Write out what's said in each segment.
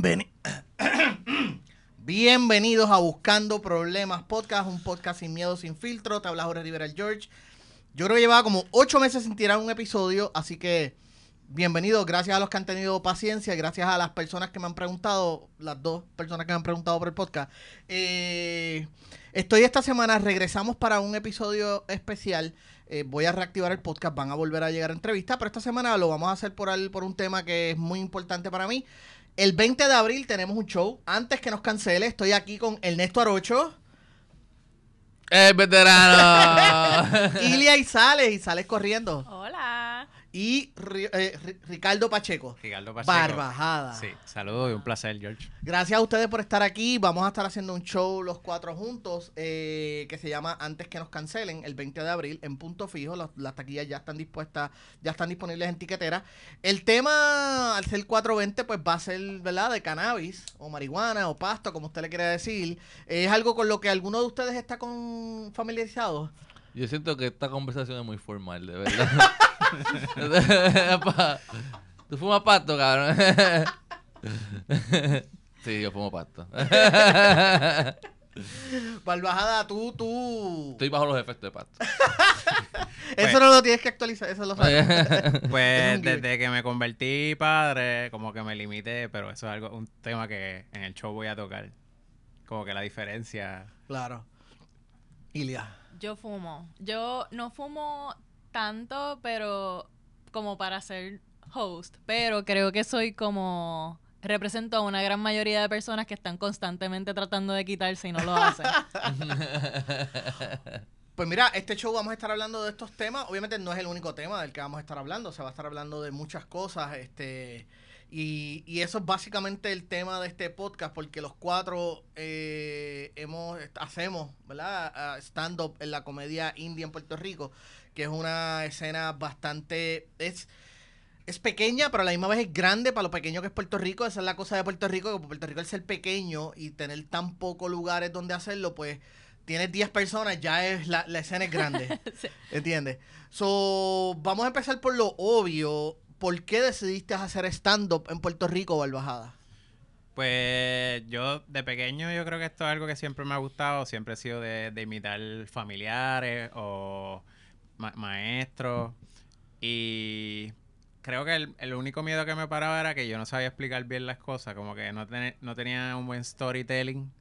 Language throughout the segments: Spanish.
Bienvenidos a Buscando Problemas Podcast, un podcast sin miedo, sin filtro. Te habla Jorge Rivera George. Yo creo que llevaba como ocho meses sin tirar un episodio, así que bienvenidos. Gracias a los que han tenido paciencia, gracias a las personas que me han preguntado, las dos personas que me han preguntado por el podcast. Eh, estoy esta semana, regresamos para un episodio especial. Eh, voy a reactivar el podcast, van a volver a llegar a entrevistas, pero esta semana lo vamos a hacer por, por un tema que es muy importante para mí. El 20 de abril tenemos un show. Antes que nos cancele, estoy aquí con Ernesto Arocho. ¡El veterano! Ilia y sales, y sales corriendo. Hola y eh, Ricardo Pacheco. Ricardo Pacheco. Barbajada. Sí, saludos y un placer, George. Gracias a ustedes por estar aquí. Vamos a estar haciendo un show los cuatro juntos eh, que se llama Antes que nos cancelen, el 20 de abril, en punto fijo. las taquillas ya están dispuestas, ya están disponibles en tiquetera. El tema, al ser 420, pues va a ser, ¿verdad?, de cannabis o marihuana o pasto, como usted le quiera decir. ¿Es algo con lo que alguno de ustedes está con familiarizado? Yo siento que esta conversación es muy formal, de verdad. Tú fumas pasto, cabrón. Sí, yo fumo pasto. Barbajada, tú, tú. Estoy bajo los efectos de pasto. eso pues. no lo tienes que actualizar, eso lo sabes. Pues desde que me convertí padre, como que me limité, pero eso es algo, un tema que en el show voy a tocar. Como que la diferencia. claro. Ilia. Yo fumo. Yo no fumo tanto, pero como para ser host, pero creo que soy como represento a una gran mayoría de personas que están constantemente tratando de quitarse y no lo hacen. Pues mira, este show vamos a estar hablando de estos temas. Obviamente no es el único tema del que vamos a estar hablando. Se va a estar hablando de muchas cosas. Este, y, y eso es básicamente el tema de este podcast, porque los cuatro eh, hemos, hacemos, ¿verdad? Ah, stand-up en la comedia india en Puerto Rico que es una escena bastante... Es, es pequeña, pero a la misma vez es grande para lo pequeño que es Puerto Rico. Esa es la cosa de Puerto Rico, que Puerto Rico es ser pequeño y tener tan pocos lugares donde hacerlo, pues tienes 10 personas, ya es la, la escena es grande. ¿Entiendes? So, vamos a empezar por lo obvio. ¿Por qué decidiste hacer stand-up en Puerto Rico, Balbajada Pues yo de pequeño yo creo que esto es algo que siempre me ha gustado. Siempre he sido de, de imitar familiares o... Maestro... Y creo que el, único miedo que me paraba era que yo no sabía explicar bien las cosas, como que no, no tenía un buen storytelling.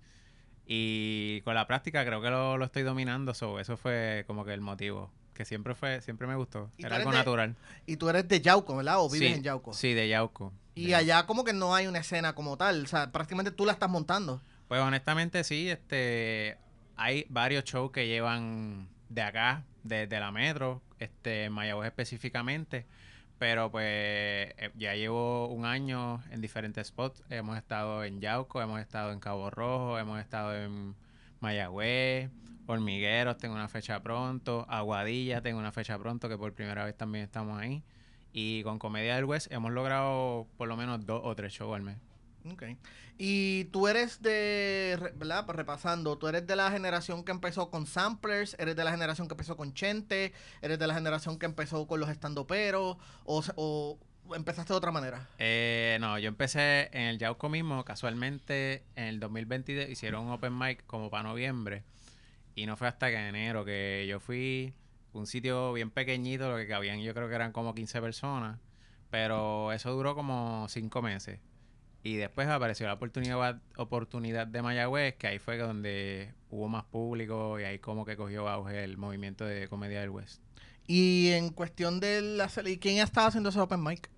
Y con la práctica creo que lo, estoy dominando, so, eso fue como que el motivo. Que siempre fue, siempre me gustó. Era algo natural. Y tú eres de Yauco, ¿verdad? ¿O vives en Yauco? Sí, de Yauco. Y allá como que no hay una escena como tal. O sea, prácticamente tú la estás montando. Pues honestamente sí, este hay varios shows que llevan de acá de, la metro, este, Mayagüez específicamente. Pero pues eh, ya llevo un año en diferentes spots. Hemos estado en Yauco, hemos estado en Cabo Rojo, hemos estado en Mayagüez, Hormigueros, tengo una fecha pronto, Aguadilla, tengo una fecha pronto, que por primera vez también estamos ahí. Y con Comedia del West hemos logrado por lo menos dos o tres shows al mes. Y tú eres de, ¿verdad? Pues repasando, tú eres de la generación que empezó con samplers, eres de la generación que empezó con chente, eres de la generación que empezó con los estandoperos, o, o empezaste de otra manera? Eh, no, yo empecé en el Yauco mismo, casualmente en el 2022 hicieron un open mic como para noviembre y no fue hasta que en enero que yo fui un sitio bien pequeñito, lo que cabían yo creo que eran como 15 personas, pero eso duró como 5 meses y después apareció la oportunidad, oportunidad de Mayagüez, que ahí fue donde hubo más público y ahí como que cogió auge el movimiento de comedia del West. Y en cuestión de la ¿quién estaba haciendo ese open mic?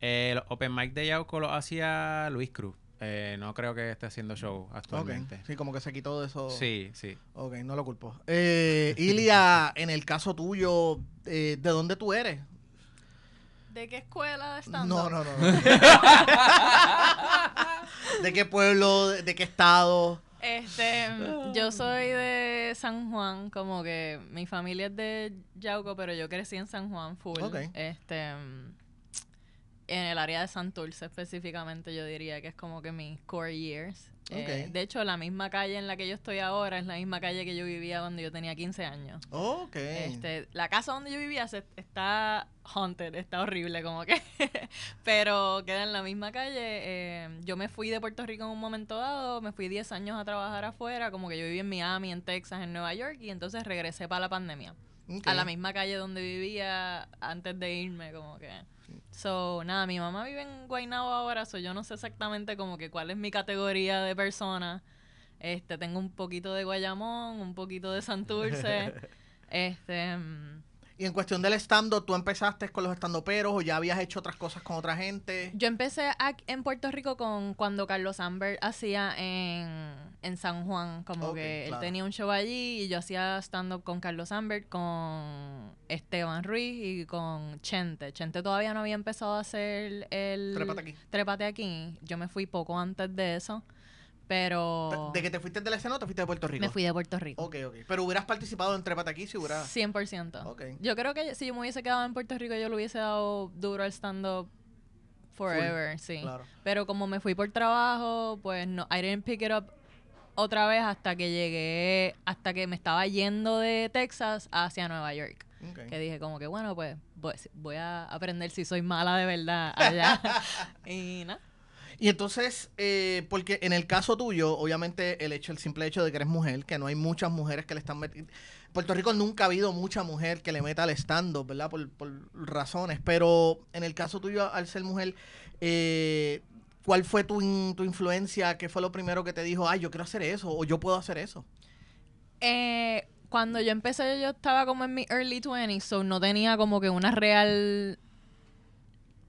El eh, open mic de Yauco lo hacía Luis Cruz. Eh, no creo que esté haciendo show actualmente. Sí, como que se quitó de eso. Sí, sí. Ok, no lo culpo. Eh, Ilia, en el caso tuyo, eh, ¿de dónde tú eres? ¿De qué escuela de No, no, no. ¿De qué pueblo? ¿De qué estado? Este, yo soy de San Juan, como que mi familia es de Yauco, pero yo crecí en San Juan full. Este, en el área de Santurce específicamente, yo diría que es como que mis core years. Eh, de hecho, la misma calle en la que yo estoy ahora es la misma calle que yo vivía cuando yo tenía 15 años. Este, la casa donde yo vivía está haunted, está horrible como que. pero queda en la misma calle. Em, yo me fui de Puerto Rico en un momento dado, me fui 10 años a trabajar afuera, como que yo viví en Miami, en Texas, en Nueva York, y entonces regresé para la pandemia a la misma calle donde vivía antes de irme, como que. So, nada, mi mamá vive en Guaynabo ahora, so yo no sé exactamente como que cuál es mi categoría de persona. Este, tengo un poquito de Guayamón, un poquito de Santurce. este, mm, y en cuestión del estando, ¿tú empezaste con los estandoperos o ya habías hecho otras cosas con otra gente? Yo empecé en Puerto Rico con cuando Carlos Amber hacía en, San Juan, como que él tenía un show allí y yo hacía stand-up con Carlos Amber, con Esteban Ruiz y con Chente. Chente todavía no había empezado a hacer el... Trépate aquí. Trépate aquí. Yo me fui poco antes de eso. Pero. ¿De que te fuiste de la escena o te fuiste de Puerto Rico? Me fui de Puerto Rico. Ok, ok. Pero hubieras participado en pataquís y si hubieras. 100%. Ok. Yo creo que si yo me hubiese quedado en Puerto Rico, yo lo hubiese dado duro al stand-up forever, sí. Claro. Pero como me fui por trabajo, pues no, I didn't pick it up otra vez hasta que llegué, hasta que me estaba yendo de Texas hacia Nueva York. Que dije como que, bueno, pues voy a aprender si soy mala de verdad allá. y nada. Y entonces, eh, porque en el caso tuyo, obviamente el hecho, el simple hecho de que eres mujer, que no hay muchas mujeres que le están metiendo... Puerto Rico nunca ha habido mucha mujer que le meta al estando ¿verdad? Por, razones, pero en el caso tuyo, al ser mujer, eh, ¿cuál fue tu, influencia? ¿Qué fue lo primero que te dijo, ay, yo quiero hacer eso o yo puedo hacer eso? Eh, cuando yo empecé, yo estaba como en mi early 20s, so no tenía como que una real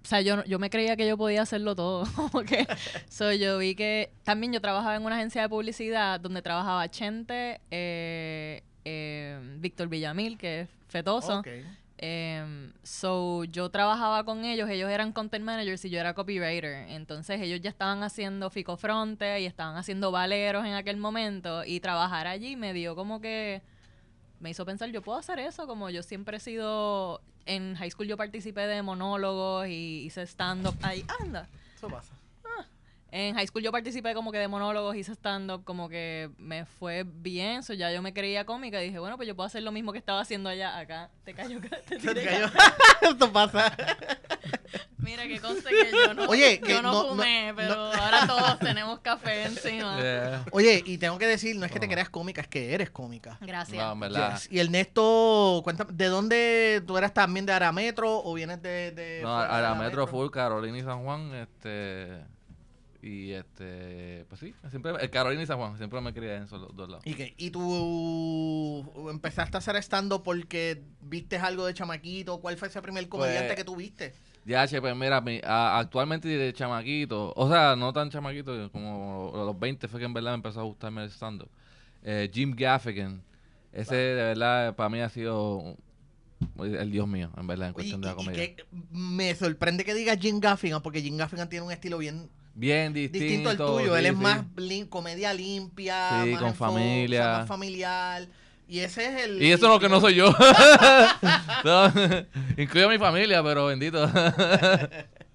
o sea, yo, yo me creía que yo podía hacerlo todo. Porque so, yo vi que también yo trabajaba en una agencia de publicidad donde trabajaba Chente, eh, em, Víctor Villamil, que es fetoso. Em, so, yo trabajaba con ellos, ellos eran content managers y yo era copywriter. Entonces, ellos ya estaban haciendo Fico Fronte y estaban haciendo Valeros en aquel momento. Y trabajar allí me dio como que me hizo pensar, yo puedo hacer eso, como yo siempre he sido, en high school yo participé de monólogos y hice stand-up, ahí anda. Eso pasa. En high school yo participé como que de monólogos, hice stand-up, como que me fue bien. So ya yo me creía cómica y dije, bueno, pues yo puedo hacer lo mismo que estaba haciendo allá, acá. Te cayó, te, te pasa. Mira, qué conste que yo no, Oye, no, fumé, pero ahora todos tenemos café encima. Oye, y tengo que decir, no es que te ah. creas cómica, es que eres cómica. Gracias. verdad. el Y Ernesto, cuéntame, ¿de dónde tú eras también de Arametro o vienes de...? de no, Arametro, Arametro full, Carolina y San Juan, este... Y este, pues sí, siempre, el eh, Carolina y San Juan, siempre me crié en esos dos lados. ¿Y, tú empezaste a hacer estando porque viste algo de chamaquito? ¿Cuál fue ese primer comediante pues, que tuviste? Ya, che, pues mira, mi, actualmente de chamaquito, o sea, no tan chamaquito, como los 20 fue que en verdad me empezó a gustarme el stand-up. Eh, Jim Gaffigan, ese de verdad para mí ha sido el Dios mío, en verdad, en cuestión de la comedia. Y que me sorprende que digas Jim Gaffigan, porque Jim Gaffigan tiene un estilo bien bien distinto. Distinto al tuyo. Él es más comedia limpia. Sí, más con familia. Más familiar. Y ese es el. Y eso es lo que no soy yo. Incluyo a mi familia, pero bendito.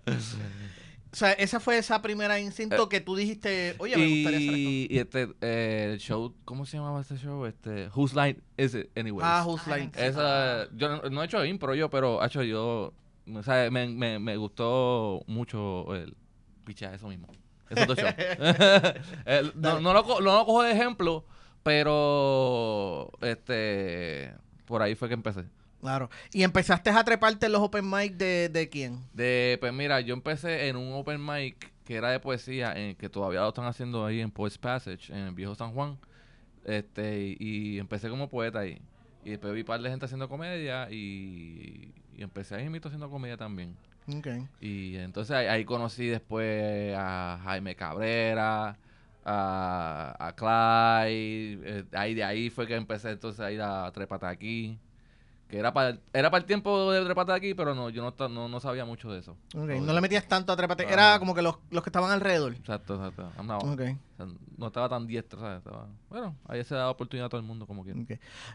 O sea, ese fue esa primera instinto eh, que tú dijiste, oye, me gustaría saber. Y este, eh, el show, ¿cómo se llamaba este show? Este, Whose Line Is It Anyway. Ah, Whose Line. Esa, yo no, he hecho impro yo, pero, hecho yo, o sea, me, me, me gustó mucho el, pichea eso mismo. Eso eh, no, no, lo, cojo de ejemplo, pero este por ahí fue que empecé. Claro. ¿Y empezaste a treparte en los open mic de, de quién? De, pues mira, yo empecé en un open mic que era de poesía, en, que todavía lo están haciendo ahí en Poets Passage, en el viejo San Juan. Este, y, empecé como poeta ahí. Y después vi par de gente haciendo comedia y, empecé ahí mismo haciendo comedia también. Y entonces ahí, conocí después a Jaime Cabrera, a, a Clyde. Eh, ahí de ahí fue que empecé entonces a ir a aquí que era para era para el tiempo de Trepate aquí, pero no, yo no, no, sabía mucho de eso. No le metías tanto a ah, era como que los, los que estaban alrededor. Exacto, exacto. Andaba, no estaba tan diestro, bueno, ahí se da oportunidad a todo el mundo como quiera.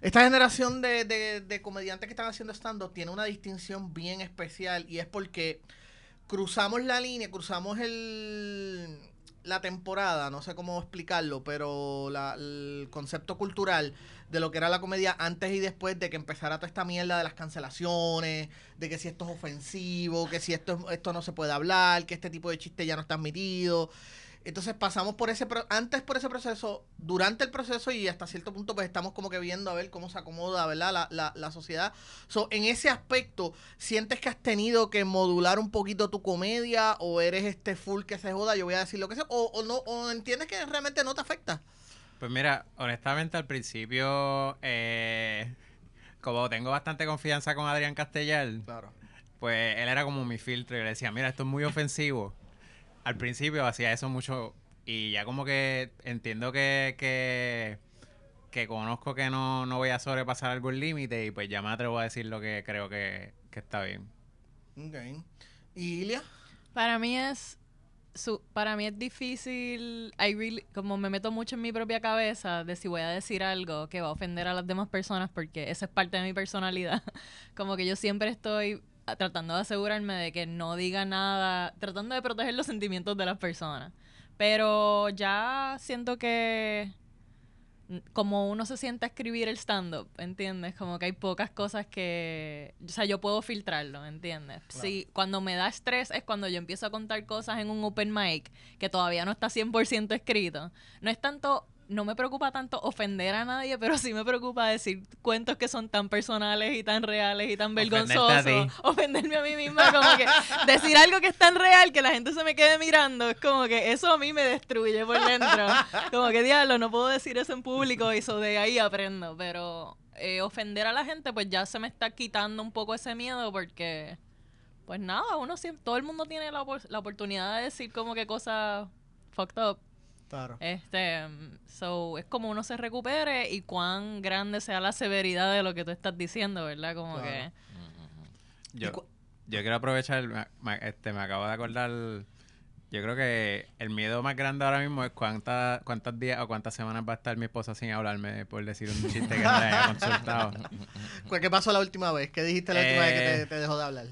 Esta generación de, de, de, comediantes que están haciendo stand-up tiene una distinción bien especial y es porque cruzamos la línea, cruzamos el la temporada, no sé cómo explicarlo, pero la, el concepto cultural de lo que era la comedia antes y después de que empezara toda esta mierda de las cancelaciones, de que si esto es ofensivo, que si esto, esto no se puede hablar, que este tipo de chiste ya no está admitido. Entonces pasamos por ese, antes por ese proceso, durante el proceso y hasta cierto punto pues estamos como que viendo a ver cómo se acomoda, ¿verdad? La, sociedad. en ese aspecto, ¿sientes que has tenido que modular un poquito tu comedia o eres este full que se joda, yo voy a decir lo que sea, o, o no, entiendes que realmente no te afecta? Pues mira, honestamente al principio, eh, como tengo bastante confianza con Adrián Castellar, pues él era como mi filtro y le decía, mira, esto es muy ofensivo al principio hacía eso mucho y ya como que entiendo que, que, que conozco que no, no voy a sobrepasar algún límite y pues ya me atrevo a decir lo que creo que, que está bien. Ok. ¿Y Ilia? Para mí es su, para mí es difícil, I really, como me meto mucho en mi propia cabeza de si voy a decir algo que va a ofender a las demás personas porque esa es parte de mi personalidad. Como que yo siempre estoy tratando de asegurarme de que no diga nada, tratando de proteger los sentimientos de las personas. Pero ya siento que como uno se siente a escribir el stand-up, ¿entiendes? Como que hay pocas cosas que, o sea, yo puedo filtrarlo, ¿entiendes? Sí, cuando me da estrés es cuando yo empiezo a contar cosas en un open mic que todavía no está 100% escrito. No es tanto no me preocupa tanto ofender a nadie, pero sí me preocupa decir cuentos que son tan personales y tan reales y tan vergonzosos. ofenderme a mí misma, como que decir algo que es tan real que la gente se me quede mirando, es como que eso a mí me destruye por dentro. Como que diablo, no puedo decir eso en público y eso de ahí aprendo, pero eh, ofender a la gente pues ya se me está quitando un poco ese miedo porque pues nada, uno siempre, todo el mundo tiene la, la oportunidad de decir como que cosas fucked up Claro. Este, so, es como uno se recupere y cuán grande sea la severidad de lo que tú estás diciendo, ¿verdad? Como que... yo, quiero aprovechar, me, este, me acabo de acordar, yo creo que el miedo más grande ahora mismo es cuántas cuántos días o cuántas semanas va a estar mi esposa sin hablarme por decir un chiste que no haya consultado. ¿Qué pasó la última vez? ¿Qué dijiste la última vez que te eh, dejó de hablar?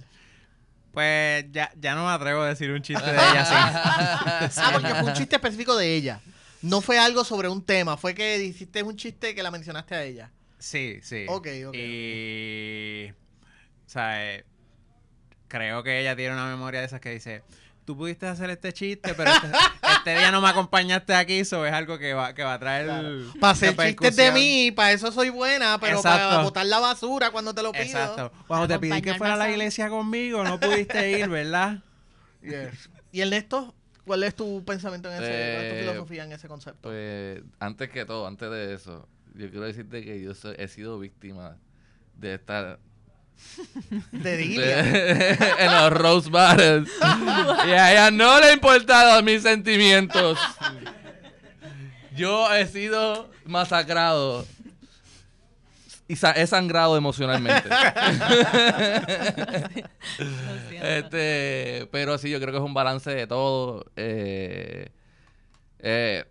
Pues ya, ya no me atrevo a decir un chiste de ella así. ah, porque fue un chiste específico de ella. No fue algo sobre un tema, fue que hiciste un chiste que la mencionaste a ella. Sí, sí. Ok, ok. Y. O sea, eh, creo que ella tiene una memoria de esas que dice: Tú pudiste hacer este chiste, pero este-". este día no me acompañaste aquí, eso es algo que va, que va a traer. Claro. Para hacer chistes de mí, para eso soy buena, pero para botar la basura cuando te lo pido. Exacto. Cuando te pedí que fuera a la iglesia conmigo, no pudiste ir, ¿verdad? Y ¿Y esto, ¿Cuál es tu pensamiento en ese, eh, filosofía en ese concepto? Pues, antes que todo, antes de eso, yo quiero decirte que yo he sido víctima de esta en los Rose Bars. y a ella no le importado mis sentimientos. Yo he sido masacrado. Y he sangrado emocionalmente. Este, pero sí, yo creo que es un balance de todo. Eh, eh,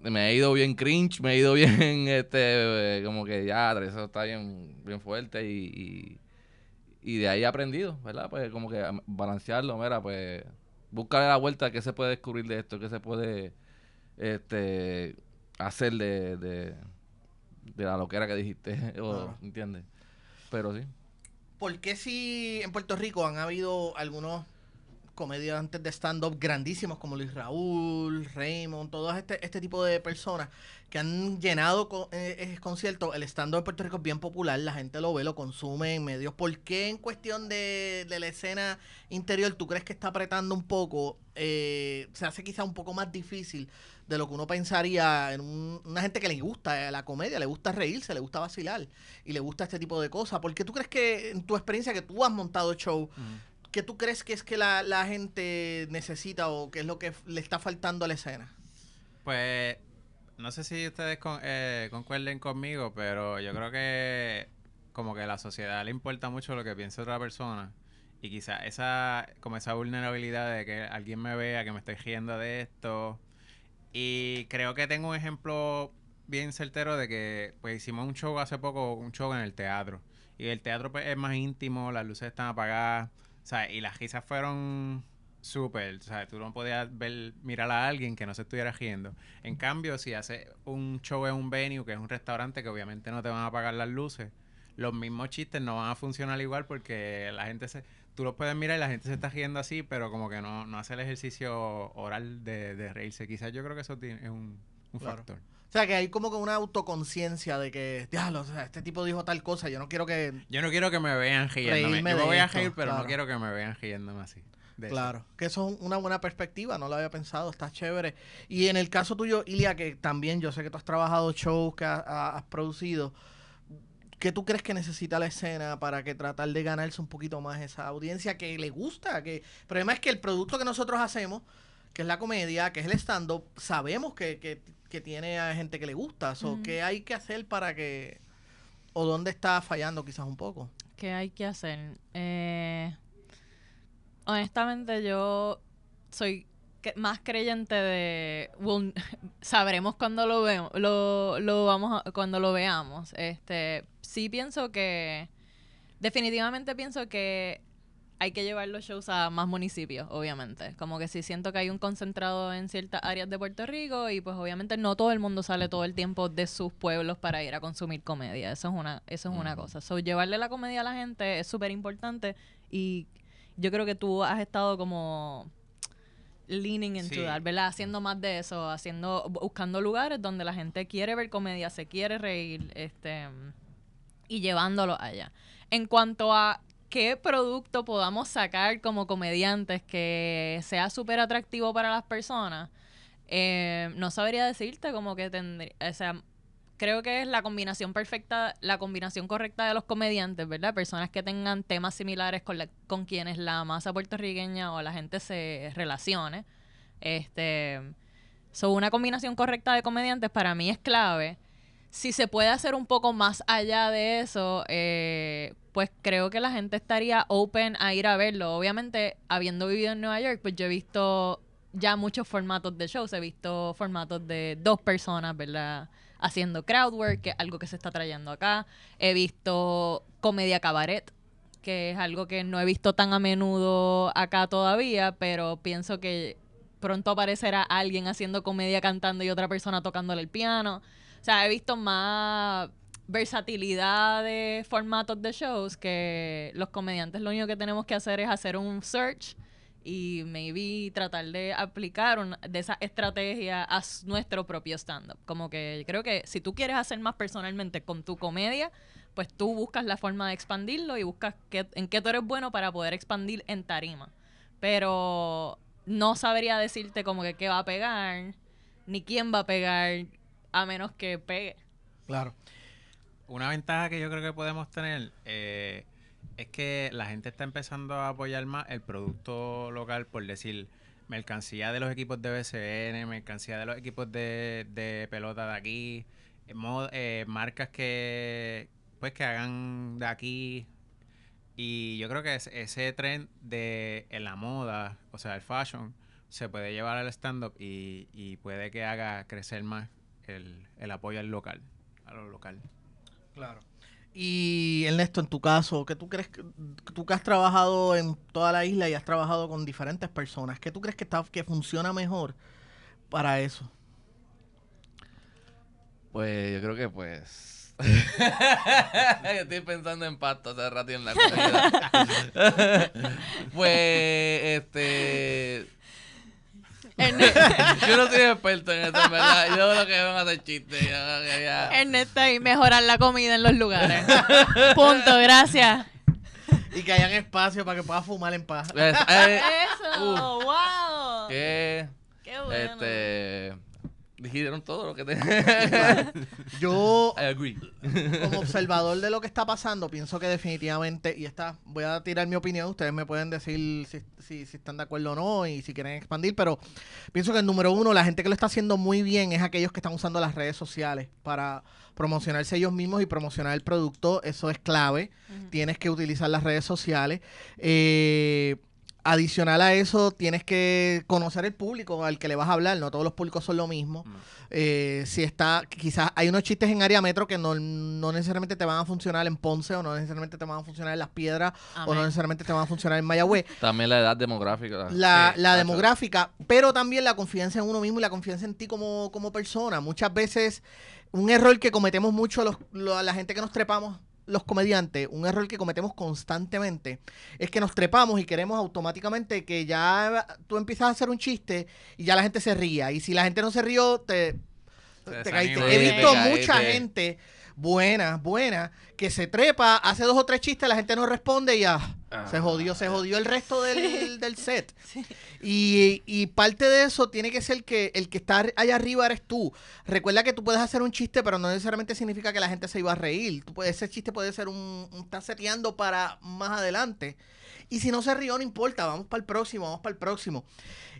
me he ido bien cringe, me ha ido bien, este, eh, como que ya, eso está bien, bien fuerte y y de ahí he aprendido, ¿verdad? Pues como que balancearlo, mira, pues buscarle la vuelta, qué se puede descubrir de esto, qué se puede este, hacer de, de, de la loquera que dijiste, o, ¿entiendes? Pero sí. ¿Por qué si en Puerto Rico han habido algunos comediantes de stand-up grandísimos como Luis Raúl, Raymond, todo este, este tipo de personas que han llenado con, eh, concierto El stand de Puerto Rico es bien popular, la gente lo ve, lo consume en medios. ¿Por qué en cuestión de, la escena interior tú crees que está apretando un poco? Eh, se hace quizá un poco más difícil de lo que uno pensaría en una gente que le gusta eh, la comedia, le gusta reírse, le gusta vacilar y le gusta este tipo de cosas. ¿Por qué tú crees que en tu experiencia que tú has montado show... que ¿qué tú crees que es que la, la, gente necesita o qué es lo que le está faltando a la escena? Pues no sé si ustedes eh, concuerden conmigo, pero yo creo que como que a la sociedad le importa mucho lo que piensa otra persona. Y quizá esa, como esa vulnerabilidad de que alguien me vea, que me estoy riendo de esto. Y creo que tengo un ejemplo bien certero de que pues hicimos un show hace poco, un show en el teatro. Y el teatro pues, es más íntimo, las luces están apagadas. o sea, Y las risas fueron súper, o sea, tú no podías ver, mirar a alguien que no se estuviera riendo. En cambio, si hace un show en un venue, que es un restaurante, que obviamente no te van a apagar las luces, los mismos chistes no van a funcionar igual porque la gente se... Tú los puedes mirar y la gente se está riendo así, pero como que no, hace el ejercicio oral de, reírse. Quizás yo creo que eso tiene, es un, factor. O sea, que hay como que una autoconciencia de que, diablo, este tipo dijo tal cosa, yo no quiero que... Yo no quiero que me vean riéndome. Yo me voy a reír, pero no quiero que me vean riéndome así claro, que eso es una buena perspectiva, no lo había pensado, está chévere. Y en el caso tuyo, Ilia, que también yo sé que tú has trabajado shows, que has, producido, ¿qué tú crees que necesita la escena para que tratar de ganarse un poquito más esa audiencia que le gusta? Que... El problema es que el producto que nosotros hacemos, que es la comedia, que es el stand-up, sabemos que, tiene a gente que le gusta. So, ¿Qué hay que hacer para que... o dónde está fallando quizás un poco? ¿Qué hay que hacer? Eh honestamente yo soy más creyente de sabremos cuando lo vemos lo, vamos cuando lo veamos este sí pienso que definitivamente pienso que hay que llevar los shows a más municipios, obviamente. Como que sí siento que hay un concentrado en ciertas áreas de Puerto Rico y pues obviamente no todo el mundo sale todo el tiempo de sus pueblos para ir a consumir comedia. Eso es una, eso es una cosa. So, llevarle la comedia a la gente es súper importante y yo creo que tú has estado como leaning into that, ¿verdad? Haciendo más de eso, haciendo, buscando lugares donde la gente quiere ver comedia, se quiere reír, este, y llevándolo allá. En cuanto a qué producto podamos sacar como comediantes que sea súper atractivo para las personas, eh, no sabría decirte como que tendría, o sea, creo que es la combinación perfecta, la combinación correcta de los comediantes, ¿verdad? Personas que tengan temas similares con, con quienes la masa puertorriqueña o la gente se relacione. Este, so una combinación correcta de comediantes para mí es clave. Si se puede hacer un poco más allá de eso, eh, pues creo que la gente estaría open a ir a verlo. Obviamente, habiendo vivido en Nueva York, pues yo he visto ya muchos formatos de shows, he visto formatos de dos personas, ¿verdad? haciendo crowdwork, que es algo que se está trayendo acá. He visto comedia cabaret, que es algo que no he visto tan a menudo acá todavía, pero pienso que pronto aparecerá alguien haciendo comedia cantando y otra persona tocándole el piano. O sea, he visto más versatilidad de formatos de shows que los comediantes lo único que tenemos que hacer es hacer un search y maybe tratar de aplicar una, de esa estrategia a nuestro propio stand-up. Como que creo que si tú quieres hacer más personalmente con tu comedia, pues tú buscas la forma de expandirlo y buscas qué, en qué tú eres bueno para poder expandir en tarima. Pero no sabría decirte como que qué va a pegar, ni quién va a pegar, a menos que pegue. Claro. Una ventaja que yo creo que podemos tener, eh, es que la gente está empezando a apoyar más el producto local, por decir, mercancía de los equipos de BCN, mercancía de los equipos de, pelota de aquí, eh, eh, marcas que pues que hagan de aquí. Y yo creo que ese tren de la moda, o sea, el fashion, se puede llevar al stand-up y, y, puede que haga crecer más el, el apoyo al local, a lo local. Claro. Y Ernesto, en tu caso, ¿qué tú crees que tú que has trabajado en toda la isla y has trabajado con diferentes personas, ¿qué tú crees que está que funciona mejor para eso? Pues yo creo que pues estoy pensando en pasto hace rato en la pues este E- yo no soy experto en eso, verdad. Yo lo que van a hacer chistes. Ernesto ahí, mejorar la comida en los lugares. Punto, gracias. Y que hayan espacio para que pueda fumar en paz. Eh, eso, wow. Qué, Qué bueno. Este, dijeron todo lo que Yo, como observador de lo que está pasando, pienso que definitivamente, y esta, voy a tirar mi opinión, ustedes me pueden decir si, están de acuerdo o no y si quieren expandir, pero pienso que el número uno, la gente que lo está haciendo muy bien es aquellos que están usando las redes sociales para promocionarse ellos mismos y promocionar el producto, eso es clave, tienes que utilizar las redes sociales. Eh, adicional a eso, tienes que conocer el público al que le vas a hablar. No todos los públicos son lo mismo. Mm. Eh, si está, quizás hay unos chistes en área metro que no, necesariamente te van a funcionar en Ponce, o no necesariamente te van a funcionar en Las Piedras, o no necesariamente te van a funcionar en Mayagüez. También la edad demográfica. La, demográfica, pero también la confianza en uno mismo y la confianza en ti como, persona. Muchas veces, un error que cometemos mucho a la gente que nos trepamos los comediantes, un error que cometemos constantemente, es que nos trepamos y queremos automáticamente que ya tú empiezas a hacer un chiste y ya la gente se ría. Y si la gente no se rió, te, caíste. He visto mucha gente buena, buena, que se trepa, hace dos o tres chistes, la gente no responde y ya. Ah. Se jodió, se jodió el resto del, del set. Y, y, parte de eso tiene que ser que el que está allá arriba eres tú. Recuerda que tú puedes hacer un chiste, pero no necesariamente significa que la gente se iba a reír. Tú, ese chiste puede ser un, está seteando para más adelante. Y si no se rió, no importa, vamos para el próximo, vamos para el próximo.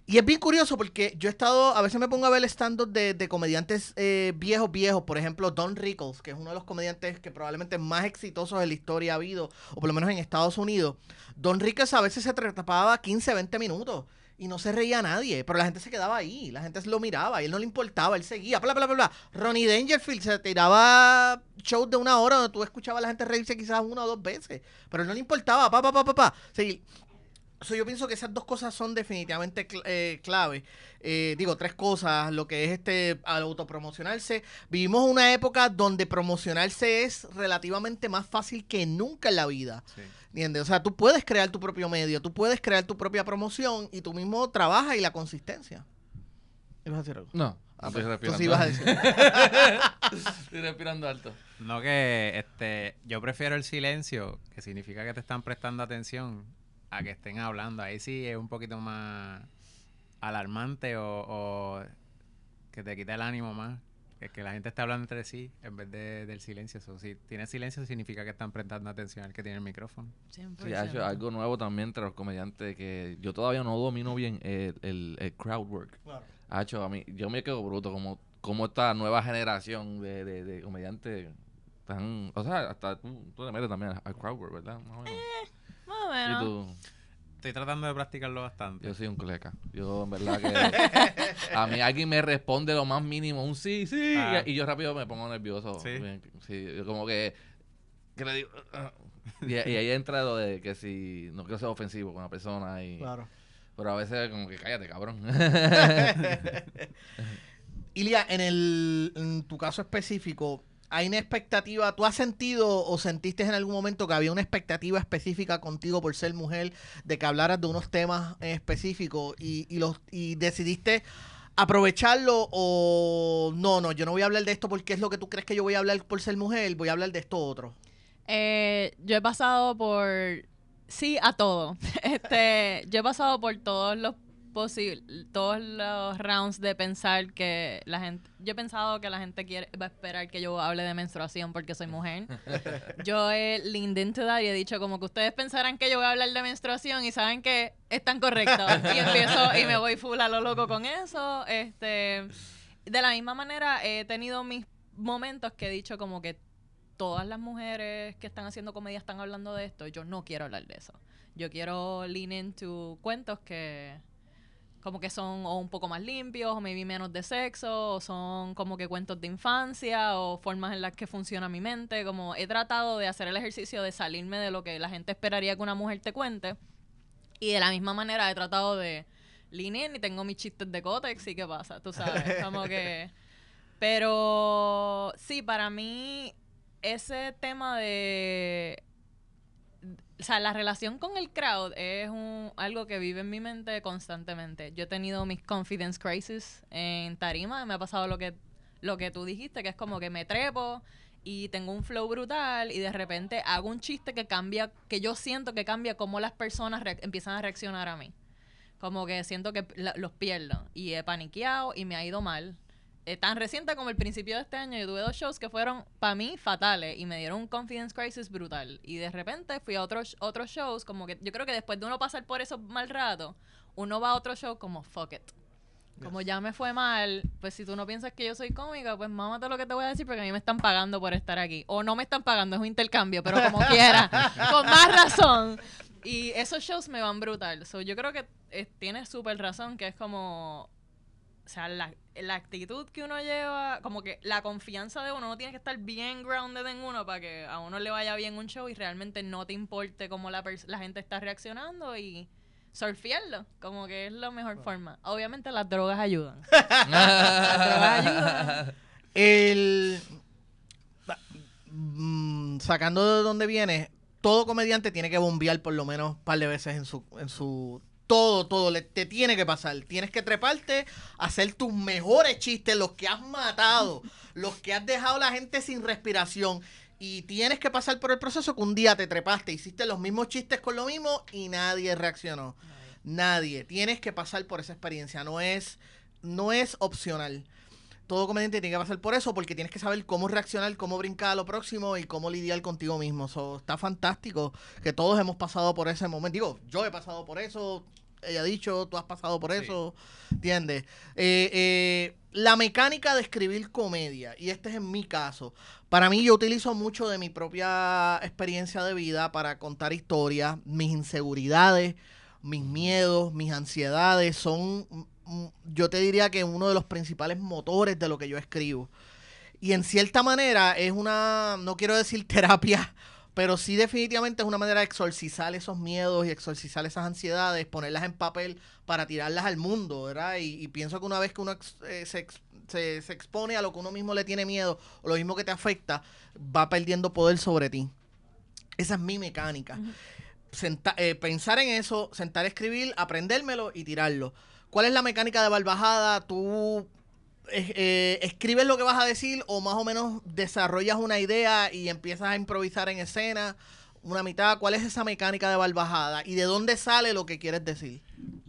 Y es bien curioso porque yo he estado, a veces me pongo a ver stand-up de, comediantes eh, viejos, viejos. Por ejemplo, Don Rickles, que es uno de los comediantes que probablemente más exitosos de la historia ha habido, o por lo menos en Estados Unidos. Don Rickles a veces se trataba 15, 20 minutos y no se reía nadie, pero la gente se quedaba ahí, la gente lo miraba, y él no le importaba, él seguía, bla, bla, bla, bla. Ronnie Dangerfield se tiraba shows de una hora donde tú escuchabas a la gente reírse quizás una o dos veces, pero él no le importaba, pa, pa, pa, pa, pa yo pienso que esas dos cosas son definitivamente eh, clave. Eh, digo, tres cosas, lo que es este al autopromocionarse. Vivimos una época donde promocionarse es relativamente más fácil que nunca en la vida. O sea, tú puedes crear tu propio medio, tú puedes crear tu propia promoción y tú mismo trabajas y la consistencia. vas a decir algo? No. Ah, pues, sí vas a decir. estoy respirando alto. No que este, yo prefiero el silencio, que significa que te están prestando atención a que estén hablando. Ahí sí es un poquito más alarmante o, que te quita el ánimo más. Es que la gente está hablando entre sí en vez de, del silencio. si tiene silencio, significa que están prestando atención al que tiene el micrófono. Sí, ha hecho algo nuevo también entre los comediantes que yo todavía no domino bien el, el, crowd work. Claro. Ha hecho, a mí, yo me quedo bruto como, como esta nueva generación de, de, comediantes tan. O sea, hasta tú, te metes también al crowd work, ¿verdad? Estoy tratando de practicarlo bastante. Yo soy un cleca. Yo, en verdad que. a mí alguien me responde lo más mínimo, un sí, sí. Ah. Y, yo rápido me pongo nervioso. Sí. como que. y, ahí entra lo de que si. No quiero ser ofensivo con la persona. Y, claro. Pero a veces, como que cállate, cabrón. Ilia, en, el, en tu caso específico, hay una expectativa. ¿Tú has sentido o sentiste en algún momento que había una expectativa específica contigo por ser mujer de que hablaras de unos temas específicos y, los, decidiste aprovecharlo o no, no, yo no voy a hablar de esto porque es lo que tú crees que yo voy a hablar por ser mujer, voy a hablar de esto otro? Eh, yo he pasado por. Sí, a todo. Este, yo he pasado por todos los posible, todos los rounds de pensar que la gente, yo he pensado que la gente quiere, va a esperar que yo hable de menstruación porque soy mujer. yo he leaned into that y he dicho como que ustedes pensarán que yo voy a hablar de menstruación y saben que están correctos. y empiezo y me voy full a lo loco con eso. Este, de la misma manera he tenido mis momentos que he dicho como que todas las mujeres que están haciendo comedia están hablando de esto, yo no quiero hablar de eso. Yo quiero lean into cuentos que como que son o un poco más limpios, o maybe menos de sexo, o son como que cuentos de infancia, o formas en las que funciona mi mente. Como he tratado de hacer el ejercicio de salirme de lo que la gente esperaría que una mujer te cuente. Y de la misma manera he tratado de linear, y tengo mis chistes de cótex y qué pasa, tú sabes, como que... Pero sí, para mí ese tema de o sea, la relación con el crowd es algo que vive en mi mente constantemente. Yo he tenido mis confidence crisis en tarima, me ha pasado lo que, lo que tú dijiste, que es como que me trepo y tengo un flow brutal y de repente hago un chiste que cambia, que yo siento que cambia cómo las personas empiezan a reaccionar a mí. Como que siento que los pierdo y he paniqueado y me ha ido mal eh, tan reciente como el principio de este año, yo tuve dos shows que fueron para mí fatales y me dieron un confidence crisis brutal. Y de repente fui a otros otros shows, como que yo creo que después de uno pasar por eso mal rato, uno va a otro show como fuck it. Como ya me fue mal, pues si tú no piensas que yo soy cómica, pues mámate lo que te voy a decir porque a mí me están pagando por estar aquí. O no me están pagando, es un intercambio, pero como quiera, con más razón. Y esos shows me van brutal. yo creo que eh, tienes súper razón que es como o sea, la, la, actitud que uno lleva, como que la confianza de uno, uno tiene que estar bien grounded en uno para que a uno le vaya bien un show y realmente no te importe cómo la, la gente está reaccionando y surfearlo, como que es la mejor forma. Obviamente las drogas ayudan. El... Mm, sacando de dónde viene, todo comediante tiene que bombear por lo menos un par de veces en su, en su todo, todo te tiene que pasar. Tienes que treparte, hacer tus mejores chistes, los que has matado, los que has dejado a la gente sin respiración. Y tienes que pasar por el proceso que un día te trepaste, hiciste los mismos chistes con lo mismo y nadie reaccionó. Nadie. nadie. Tienes que pasar por esa experiencia. No es, no es opcional todo comediante tiene que pasar por eso porque tienes que saber cómo reaccionar, cómo brincar a lo próximo y cómo lidiar contigo mismo. está fantástico que todos hemos pasado por ese momento. Digo, yo he pasado por eso, ella ha dicho, tú has pasado por eso, ¿entiendes? Eh, eh, la mecánica de escribir comedia, y este es en mi caso, para mí yo utilizo mucho de mi propia experiencia de vida para contar historias, mis inseguridades, mis miedos, mis ansiedades, son Mm, yo te diría que uno de los principales motores de lo que yo escribo. Y en cierta manera es una, no quiero decir terapia, pero sí definitivamente es una manera de exorcizar esos miedos y exorcizar esas ansiedades, ponerlas en papel para tirarlas al mundo, ¿verdad? Y, pienso que una vez que uno eh, se, expone a lo que uno mismo le tiene miedo o lo mismo que te afecta, va perdiendo poder sobre ti. Esa es mi mecánica. Eh, pensar en eso, sentar a escribir, aprendérmelo y tirarlo. ¿Cuál es la mecánica de Barbajada? ¿Tú eh, escribes lo que vas a decir o más o menos desarrollas una idea y empiezas a improvisar en escena? Una mitad, ¿cuál es esa mecánica de Barbajada? ¿Y de dónde sale lo que quieres decir?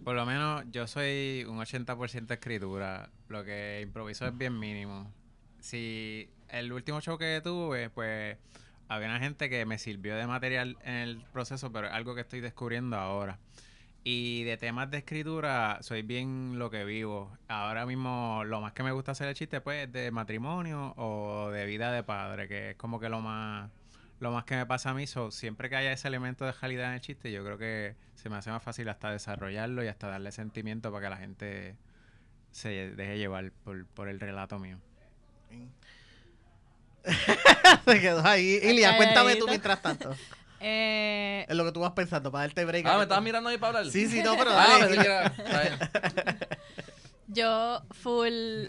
Por lo menos yo soy un 80% escritura. Lo que improviso es bien mínimo. Si el último show que tuve, pues había una gente que me sirvió de material en el proceso, pero es algo que estoy descubriendo ahora. Y de temas de escritura, soy bien lo que vivo. Ahora mismo, lo más que me gusta hacer el chiste, pues, es de matrimonio o de vida de padre, que es como que lo más lo más que me pasa a mí. siempre que haya ese elemento de calidad en el chiste, yo creo que se me hace más fácil hasta desarrollarlo y hasta darle sentimiento para que la gente se deje llevar por, por el relato mío. se quedó ahí. Ilia, cuéntame tú mientras tanto. Eh, es lo que tú vas pensando, para darte break. Ah, me estabas mirando ahí para hablar. Sí, sí, no, pero. Ah, yo, full.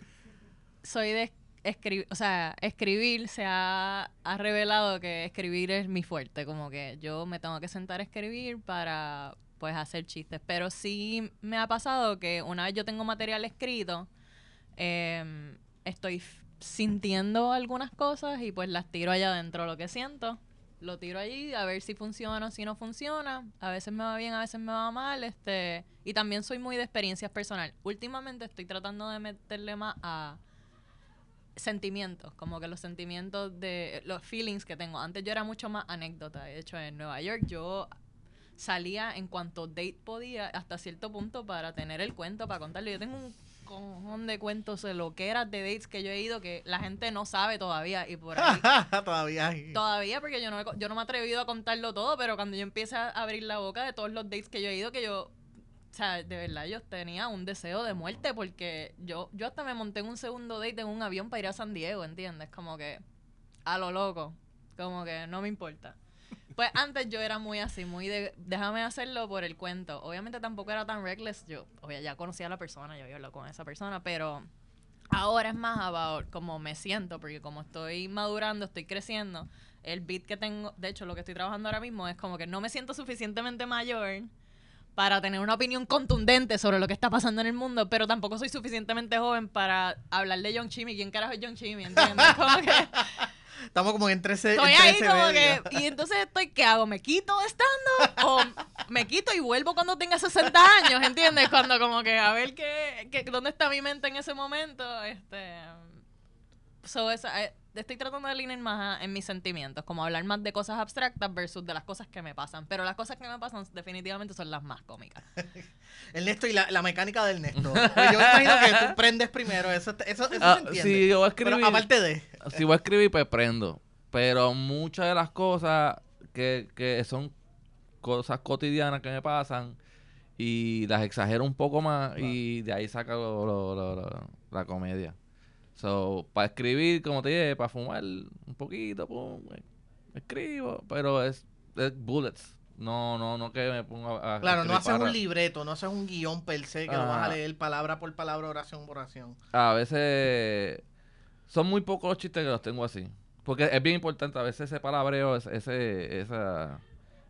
Soy de escribir. O sea, escribir se ha, ha, revelado que escribir es mi fuerte. Como que yo me tengo que sentar a escribir para pues hacer chistes. Pero sí me ha pasado que una vez yo tengo material escrito, eh, estoy sintiendo algunas cosas y pues las tiro allá adentro lo que siento lo tiro allí a ver si funciona o si no funciona. A veces me va bien, a veces me va mal. Este, y también soy muy de experiencias personal. Últimamente estoy tratando de meterle más a sentimientos, como que los sentimientos de los feelings que tengo. Antes yo era mucho más anécdota. De hecho, en Nueva York yo salía en cuanto date podía hasta cierto punto para tener el cuento, para contarle Yo tengo un cojón de cuentos de lo de dates que yo he ido que la gente no sabe todavía y por ahí todavía todavía porque yo no, yo no me he atrevido a contarlo todo pero cuando yo empiece a abrir la boca de todos los dates que yo he ido que yo o sea, de verdad yo tenía un deseo de muerte porque yo yo hasta me monté en un segundo date en un avión para ir a San Diego, ¿entiendes? Como que a lo loco, como que no me importa. Pues antes yo era muy así, muy de déjame hacerlo por el cuento. Obviamente tampoco era tan reckless. Yo ya conocía a la persona, yo había hablado con esa persona, pero ahora es más about como me siento, porque como estoy madurando, estoy creciendo, el beat que tengo, de hecho lo que estoy trabajando ahora mismo es como que no me siento suficientemente mayor para tener una opinión contundente sobre lo que está pasando en el mundo, pero tampoco soy suficientemente joven para hablar de John Chimmy. ¿Quién carajo es John Chimmy? ¿Entiendes? Como que Estamos como en 13. Estoy ahí como que. Y entonces estoy, ¿qué hago? ¿Me quito estando? ¿O me quito y vuelvo cuando tenga 60 años? ¿Entiendes? Cuando como que a ver qué, dónde está mi mente en ese momento. Este. So esa, eh, estoy tratando de alinear más en mis sentimientos, como hablar más de cosas abstractas versus de las cosas que me pasan. Pero las cosas que me pasan definitivamente son las más cómicas. el Nesto y la, mecánica del Nesto. Pues yo imagino que tú prendes primero, eso, eso, eso se ah, Si yo voy aparte de... Si voy a escribir, pues prendo. Pero muchas de las cosas que, que son cosas cotidianas que me pasan y las exagero un poco más y de ahí saca la comedia. So, para escribir, como te dije, para fumar un poquito, escribo, pero es, bullets. No, no, no que me ponga a. Claro, no haces un libreto, no haces un guión per se que lo vas a leer palabra por palabra, oración por oración. A veces. Son muy pocos los chistes que los tengo así. Porque es bien importante, a veces ese palabreo, ese, esa.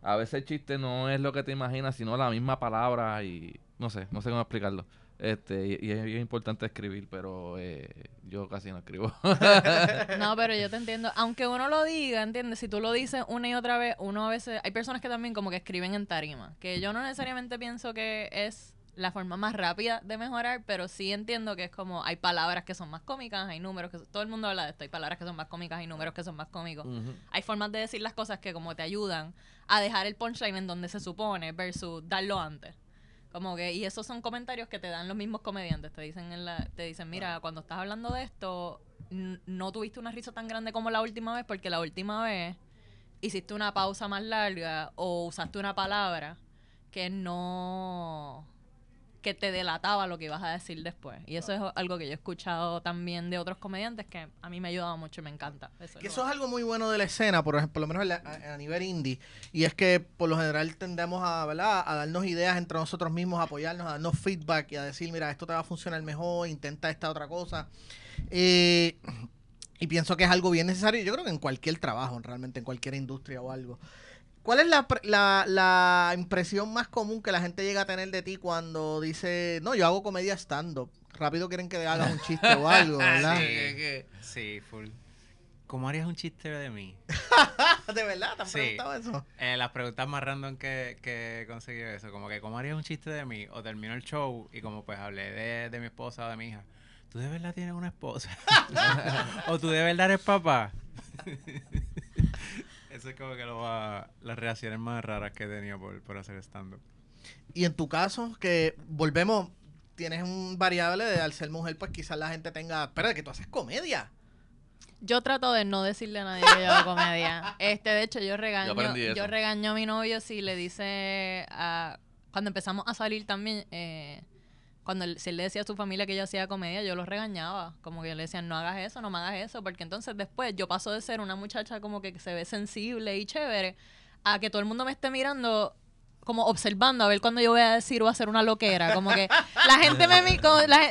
A veces el chiste no es lo que te imaginas, sino la misma palabra y. No sé, no sé cómo explicarlo. Este, y, es, importante escribir, pero eh, yo casi no escribo. no, pero yo te entiendo. Aunque uno lo diga, ¿entiendes? Si tú lo dices una y otra vez, uno a veces... Hay personas que también como que escriben en tarima, que yo no necesariamente pienso que es la forma más rápida de mejorar, pero sí entiendo que es como hay palabras que son más cómicas, hay números que todo el mundo habla de esto, hay palabras que son más cómicas, hay números que son más cómicos. Hay formas de decir las cosas que como te ayudan a dejar el punchline en donde se supone versus darlo antes. Como que, y esos son comentarios que te dan los mismos comediantes. Te dicen, te dicen mira, cuando estás hablando de esto, no tuviste una risa tan grande como la última vez, porque la última vez hiciste una pausa más larga o usaste una palabra que no que te delataba lo que ibas a decir después. Y eso es algo que yo he escuchado también de otros comediantes que a mí me ha ayudado mucho y me encanta. Eso, eso es algo muy bueno de la escena, por, ejemplo, lo menos a, nivel indie. Y es que por lo general tendemos a, a darnos ideas entre nosotros mismos, a apoyarnos, a darnos feedback y a decir, mira, esto te va a funcionar mejor, intenta esta otra cosa. Eh, y pienso que es algo bien necesario. Yo creo que en cualquier trabajo, realmente, en cualquier industria o algo. ¿Cuál es la, la, la, impresión más común que la gente llega a tener de ti cuando dice, no, yo hago comedia stand-up? Rápido quieren que hagas un chiste o algo, ah, ¿verdad? sí, sí, full. ¿Cómo harías un chiste de mí? ¿De verdad? ¿Te has preguntado eso? Eh, las preguntas más random que, que he conseguido eso. Como que, ¿cómo harías un chiste de mí? O termino el show y como pues hablé de, de mi esposa o de mi hija. ¿Tú de verdad tienes una esposa? ¿O tú de verdad eres papá? es como que las reacciones más raras que he por, hacer stand-up. Y en tu caso, que volvemos, tienes un variable de al ser mujer, pues quizás la gente tenga, espera, que tú haces comedia. Yo trato de no decirle a nadie que yo hago comedia. Este, de hecho, yo regaño, yo, regaño a mi novio si le dice a, cuando empezamos a salir también, eh, cuando si él le decía a su familia que yo hacía comedia, yo los regañaba. Como que yo le decía, no hagas eso, no me hagas eso. Porque entonces después yo paso de ser una muchacha como que se ve sensible y chévere a que todo el mundo me esté mirando como observando a ver cuándo yo voy a decir o hacer una loquera. Como que la gente me...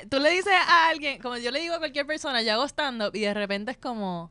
tú le dices a alguien, como yo le digo a cualquier persona, ya hago y de repente es como...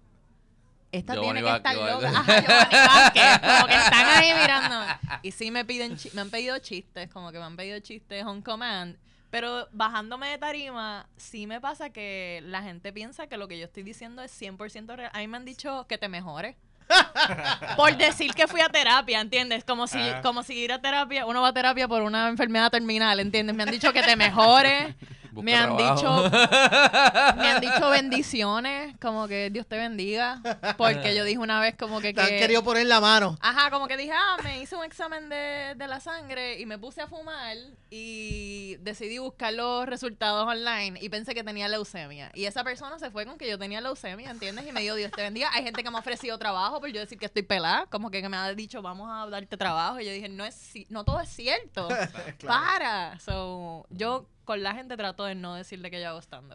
Esta tiene que estar loca. Ajá, como que están ahí mirando. Y sí me piden, me han pedido chistes, como que me han pedido chistes on command. Pero bajándome de tarima, sí me pasa que la gente piensa que lo que yo estoy diciendo es 100% real. A mí me han dicho que te mejores. por decir que fui a terapia, ¿entiendes? Como si, como si ir a terapia, uno va a terapia por una enfermedad terminal, ¿entiendes? Me han dicho que te mejore. me han dicho me han dicho bendiciones como que Dios te bendiga porque yo dije una vez como que, te han querido poner la mano ajá como que dije ah me hice un examen de, la sangre y me puse a fumar y decidí buscar los resultados online y pensé que tenía leucemia y esa persona se fue con que yo tenía leucemia ¿entiendes? y me dijo Dios te bendiga hay gente que me ha ofrecido trabajo pero yo decir que estoy pelada como que, me ha dicho vamos a darte trabajo y yo dije no es no todo es cierto para so yo con la gente trato de no decirle que yo hago stand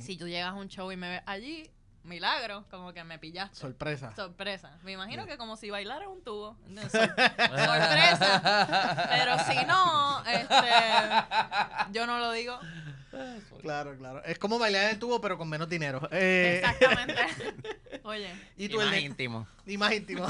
Si tú llegas a un show y me ves allí, milagro, como que me pillaste. Sorpresa. Sorpresa. Me imagino que como si bailara un tubo. sorpresa. Pero si no, este, yo no lo digo. Claro, claro. Es como bailar en el tubo, pero con menos dinero. Eh. Exactamente. Oye. Y, más íntimo. Y más íntimo.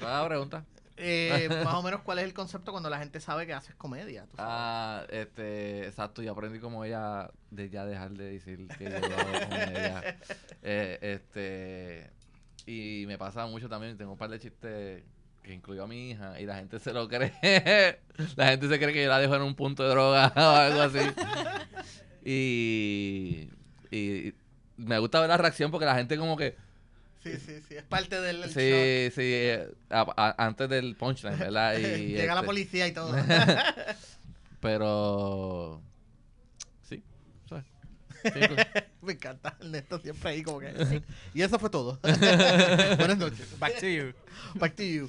la ah, pregunta. Eh, más o menos cuál es el concepto cuando la gente sabe que haces comedia. Ah, este, exacto, yo aprendí como ella de ya dejar de decir que yo hago comedia. Eh, este, y me pasa mucho también, tengo un par de chistes que incluyo a mi hija y la gente se lo cree. la gente se cree que yo la dejo en un punto de droga o algo así. Y, y me gusta ver la reacción porque la gente como que Sí, sí, sí, es parte del Sí, show. sí, sí, antes del punchline, ¿verdad? Y Llega la este policía y todo. Pero... Sí, pues. Me encanta, Néstor, siempre ahí como que... Y eso fue todo. Buenas noches. Back to you. Back to you.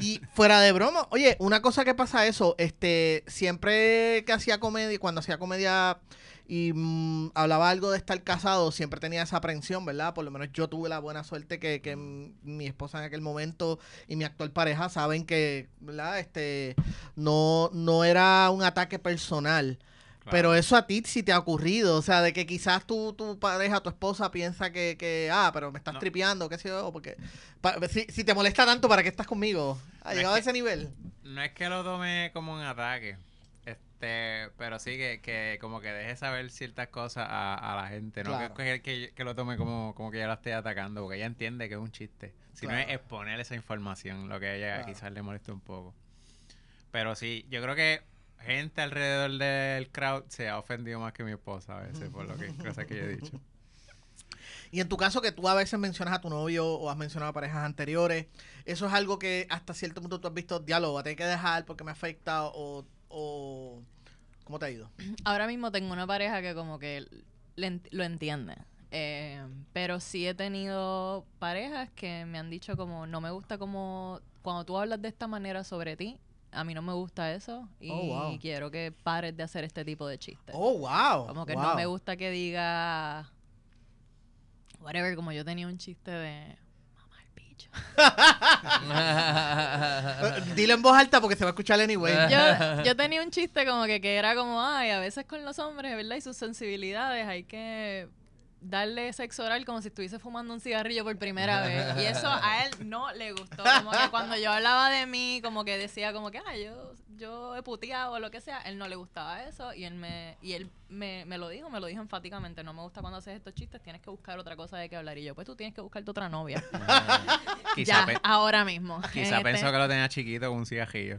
Y fuera de broma, oye, una cosa que pasa eso, este, siempre que hacía comedia, cuando hacía comedia y mm, hablaba algo de estar casado, siempre tenía esa aprensión, ¿verdad? Por lo menos yo tuve la buena suerte que, mi esposa en aquel momento y mi actual pareja saben que, ¿verdad? Este, no, no era un ataque personal. Pero eso a ti sí te ha ocurrido, o sea, de que quizás tu, tu pareja, tu esposa piensa que, ah, pero me estás tripeando, qué sé yo, porque si, te molesta tanto, ¿para qué estás conmigo? ¿Ha ah, llegado a ese nivel? No es que lo tome como un ataque, este, pero sí que, que como que deje saber ciertas cosas a, a la gente, ¿no? Que, que, que, lo tome como, como que ya la esté atacando, porque ella entiende que es un chiste. Si no es exponer esa información, lo que a ella quizás le moleste un poco. Pero sí, yo creo que gente alrededor del crowd se ha ofendido más que mi esposa a veces por lo que cosas que yo he dicho. Y en tu caso que tú a veces mencionas a tu novio o has mencionado a parejas anteriores, eso es algo que hasta cierto punto tú has visto, diálogo, te hay que dejar porque me afecta o o cómo te ha ido? Ahora mismo tengo una pareja que como que lo entiende. Eh, pero sí he tenido parejas que me han dicho como no me gusta como cuando tú hablas de esta manera sobre ti, a mí no me gusta eso y oh, quiero que pares de hacer este tipo de chistes. Oh, wow. Como que no me gusta que diga whatever, como yo tenía un chiste de Dile en voz alta porque se va a escuchar anyway. Yo, tenía un chiste como que, que era como, ay, a veces con los hombres, ¿verdad? Y sus sensibilidades hay que darle sexo oral como si estuviese fumando un cigarrillo por primera vez. Y eso a él no le gustó. Como que cuando yo hablaba de mí, como que decía como que, ay, ah, yo yo he puteado o lo que sea, él no le gustaba eso y él me y él me, lo dijo, me lo dijo enfáticamente, no me gusta cuando haces estos chistes, tienes que buscar otra cosa de qué hablar y yo, pues tú tienes que buscarte otra novia. Ah, ya, ahora mismo. Quizá este pensó que lo tenía chiquito con un cigajillo.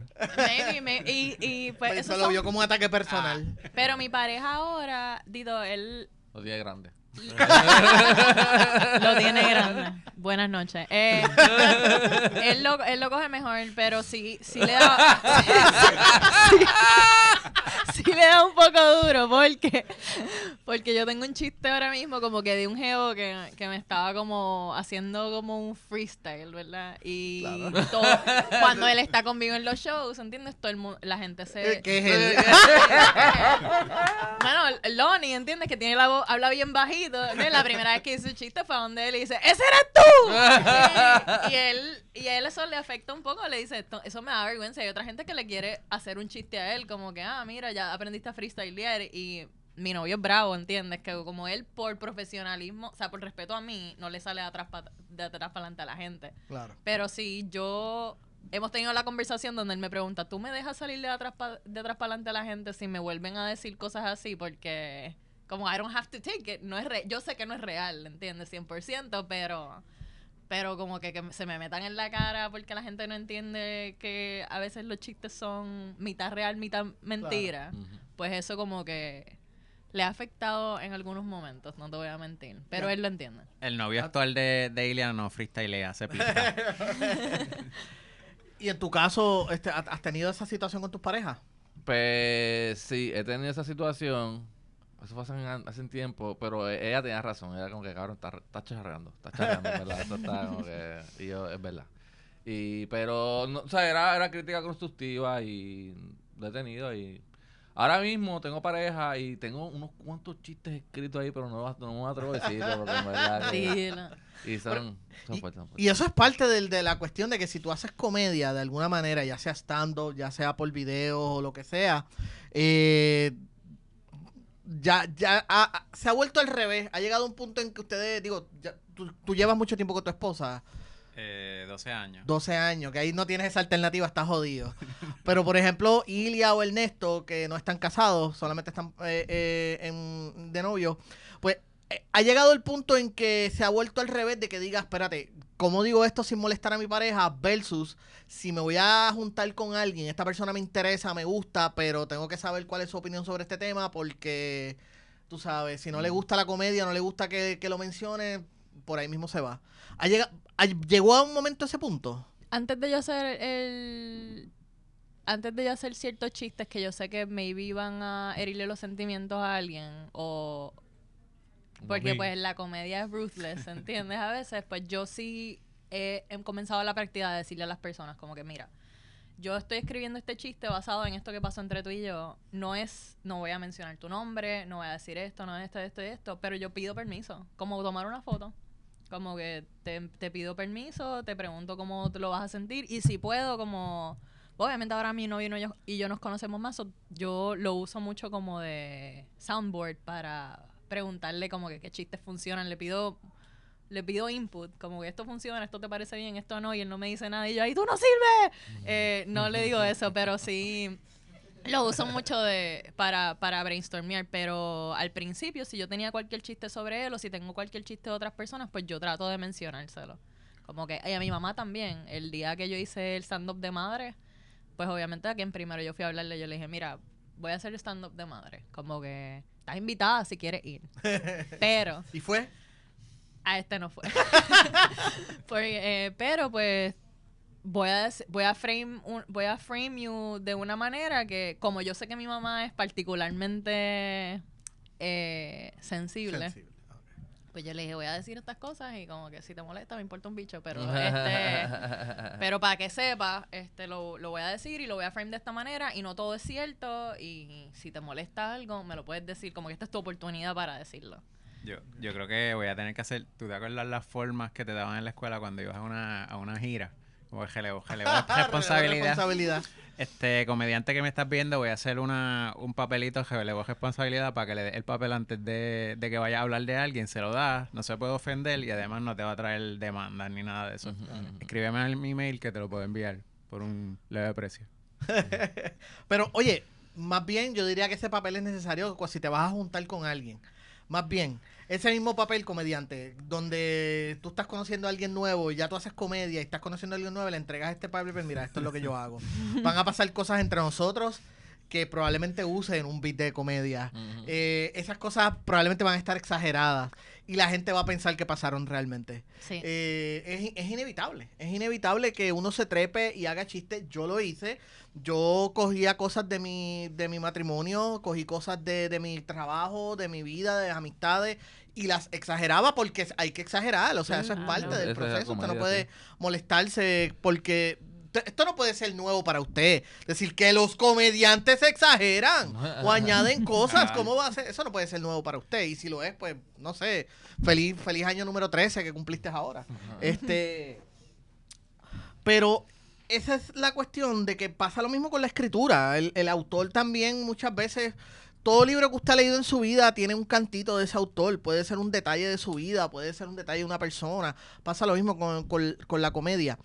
y, pues, eso lo vio como un ataque personal. Ah, pero mi pareja ahora, Dito, él... Odia días grande. lo tiene grande. Buenas noches. Eh, él, lo, coge mejor, pero sí, sí le da. un poco duro, porque, porque yo tengo un chiste ahora mismo, como que de un geo que, me estaba como haciendo como un freestyle, ¿verdad? Y cuando él está conmigo en los shows, ¿entiendes? Todo el mundo, la gente se. ¿Qué es bueno, Lonnie, ¿entiendes? Que tiene la voz, habla bien bajito la primera vez que hizo un chiste fue donde él dice, ¡Ese eres tú! y, él, y él eso le afecta un poco, le dice, eso me da vergüenza. Hay otra gente que le quiere hacer un chiste a él, como que, ah, mira, ya aprendiste a freestylear y mi novio es bravo, ¿entiendes? Que como él, por profesionalismo, o sea, por respeto a mí, no le sale de atrás para adelante a la gente. Claro. Pero sí, yo hemos tenido la conversación donde él me pregunta, ¿tú me dejas salir de atrás para adelante a la gente si me vuelven a decir cosas así? Porque como I don't have to take it, no es yo sé que no es real, ¿entiendes? 100%, pero pero como que, que, se me metan en la cara porque la gente no entiende que a veces los chistes son mitad real, mitad mentira. Pues eso como que le ha afectado en algunos momentos, no te voy a mentir, pero él lo entiende. El novio ah. actual de, de no freestylea, hace pica. ¿Y en tu caso, este, has tenido esa situación con tus parejas? Pues sí, he tenido esa situación eso fue hace, un tiempo, pero eh, ella tenía razón. Era como que, cabrón, está, está charreando. Está ¿verdad? Y yo, es verdad. Y, pero, o sea, era, crítica constructiva y detenido y... Ahora mismo tengo pareja y tengo unos cuantos chistes escritos ahí, pero no, no me atrevo a decirlo verdad... y eso es parte del, de la cuestión de que si tú haces comedia de alguna manera, ya sea stand ya sea por video o lo que sea, eh, ya, ya se ha vuelto al revés. Ha llegado un punto en que ustedes, digo, tú, llevas mucho tiempo con tu esposa. Eh, 12 años. 12 años, que ahí no tienes esa alternativa, estás jodido. Pero por ejemplo, Ilia o Ernesto, que no están casados, solamente están eh, eh, de novio, pues ha llegado el punto en que se ha vuelto al revés de que diga, espérate, ¿cómo digo esto sin molestar a mi pareja? Versus, si me voy a juntar con alguien, esta persona me interesa, me gusta, pero tengo que saber cuál es su opinión sobre este tema porque, tú sabes, si no le mm. gusta la comedia, no le gusta que, lo mencione, por ahí mismo se va. ¿Ha ¿Llegó a un momento ese punto? Antes de yo hacer el... Antes de yo hacer ciertos chistes que yo sé que maybe iban a herirle los sentimientos a alguien o porque pues la comedia es ruthless, ¿entiendes? A veces pues yo sí he, comenzado la práctica de decirle a las personas como que mira, yo estoy escribiendo este chiste basado en esto que pasó entre tú y yo. No es, no voy a mencionar tu nombre, no voy a decir esto, no es esto, esto y esto, pero yo pido permiso, como tomar una foto. Como que te, pido permiso, te pregunto cómo te lo vas a sentir y si puedo, como... Obviamente ahora mi novio y yo, y yo nos conocemos más, yo lo uso mucho como de soundboard para, preguntarle como que qué chistes funcionan. Le pido le pido input, como que esto funciona, esto te parece bien, esto no, y él no me dice nada, y yo, ¡ay, tú no sirves! Eh, no le digo eso, pero sí lo uso mucho de, para, para brainstormear, pero al principio, si yo tenía cualquier chiste sobre él o si tengo cualquier chiste de otras personas, pues yo trato de mencionárselo. Como que, y a mi mamá también, el día que yo hice el stand-up de madre, pues obviamente a quien primero yo fui a hablarle, yo le dije, mira, voy a hacer stand-up de madre. Como que estás invitada si quieres ir. Pero. ¿Y fue? A este no fue. Pues, eh, pero pues voy a voy a frame voy a frame you de una manera que como yo sé que mi mamá es particularmente eh, sensible, sensible, pues yo le dije, voy a decir estas cosas y como que si te molesta me importa un bicho, pero este, pero para que sepas, este lo, voy a decir y lo voy a frame de esta manera y no todo es cierto y si te molesta algo me lo puedes decir, como que esta es tu oportunidad para decirlo. Yo, yo creo que voy a tener que hacer, tú te acuerdas las formas que te daban en la escuela cuando ibas a una, a una gira Bójale, bójale. responsabilidad. responsabilidad. Este comediante que me estás viendo, voy a hacer una, un papelito que responsabilidad para que le dé el papel antes de, de, que vaya a hablar de alguien. Se lo da, no se puede ofender y además no te va a traer demandas ni nada de eso. Escríbeme al mi email que te lo puedo enviar por un leve precio. Pero oye, más bien yo diría que ese papel es necesario si te vas a juntar con alguien. Más bien, ese mismo papel comediante, donde tú estás conociendo a alguien nuevo y ya tú haces comedia y estás conociendo a alguien nuevo, le entregas este papel, pues mira, esto es lo que yo hago. Van a pasar cosas entre nosotros que probablemente usen un bit de comedia. Eh, esas cosas probablemente van a estar exageradas y la gente va a pensar que pasaron realmente. Eh, es, inevitable, es inevitable que uno se trepe y haga chistes. Yo lo hice, yo cogía cosas de mi, de mi matrimonio, cogí cosas de, de mi trabajo, de mi vida, de las amistades y las exageraba porque hay que exagerar, o sea, eso es mm, parte ah, del proceso, usted no puede molestarse porque esto no puede ser nuevo para usted. Decir que los comediantes exageran o añaden cosas, ¿cómo va a ser? Eso no puede ser nuevo para usted. Y si lo es, pues, no sé, feliz, feliz año número 13 que cumpliste ahora. Este. Pero esa es la cuestión de que pasa lo mismo con la escritura. El, el autor también muchas veces todo libro que usted ha leído en su vida tiene un cantito de ese autor, puede ser un detalle de su vida, puede ser un detalle de una persona, pasa lo mismo con, la comedia.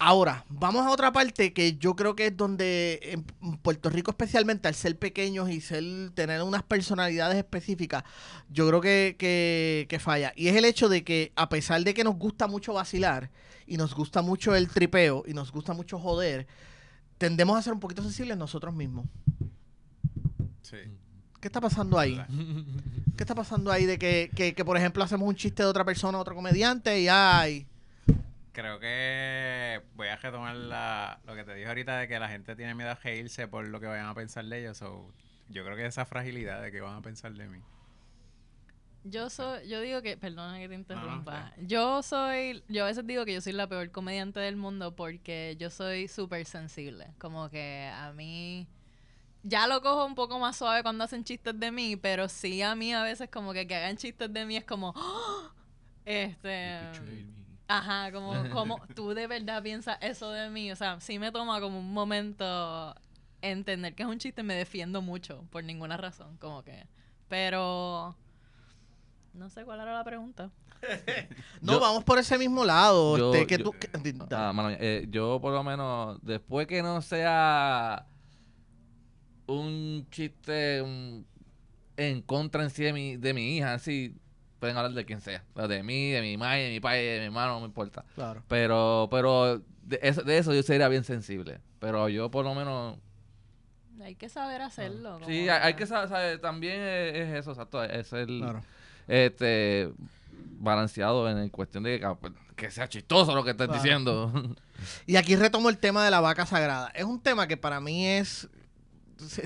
Ahora, vamos a otra parte que yo creo que es donde en Puerto Rico especialmente, al ser pequeños y ser, tener unas personalidades específicas, yo creo que, que, falla. Y es el hecho de que a pesar de que nos gusta mucho vacilar y nos gusta mucho el tripeo y nos gusta mucho joder, tendemos a ser un poquito sensibles nosotros mismos. Sí. ¿Qué está pasando ahí? ¿Qué está pasando ahí de que, por ejemplo, hacemos un chiste de otra persona, otro comediante y ay? Creo que voy a retomar la, lo que te dije ahorita de que la gente tiene miedo a reírse por lo que vayan a pensar de ellos. yo creo que esa fragilidad de que van a pensar de mí. Yo soy, yo digo que, perdona que te interrumpa. yo soy, yo a veces digo que yo soy la peor comediante del mundo porque yo soy súper sensible. Como que a mí ya lo cojo un poco más suave cuando hacen chistes de mí, pero sí a mí a veces como que que hagan chistes de mí es como... Este... Ajá, como, como tú de verdad piensas eso de mí. O sea, sí me toma como un momento entender que es un chiste, y me defiendo mucho por ninguna razón, como que. Pero no sé cuál era la pregunta. no, vamos por ese mismo lado. yo por lo menos, después que no sea un chiste en contra en sí de mi, hija, así pueden hablar de quien sea, de mí, de mi madre, de mi padre, de mi hermano, no me importa. Claro. Pero, pero de eso, yo sería bien sensible. Pero yo por lo menos hay que saber hacerlo. Ah. Sí, hay, que saber, también es, eso, exacto, es el este balanceado en el cuestión de que, ah, pues, sea chistoso lo que estás diciendo. Y aquí retomo el tema de la vaca sagrada. Es un tema que para mí es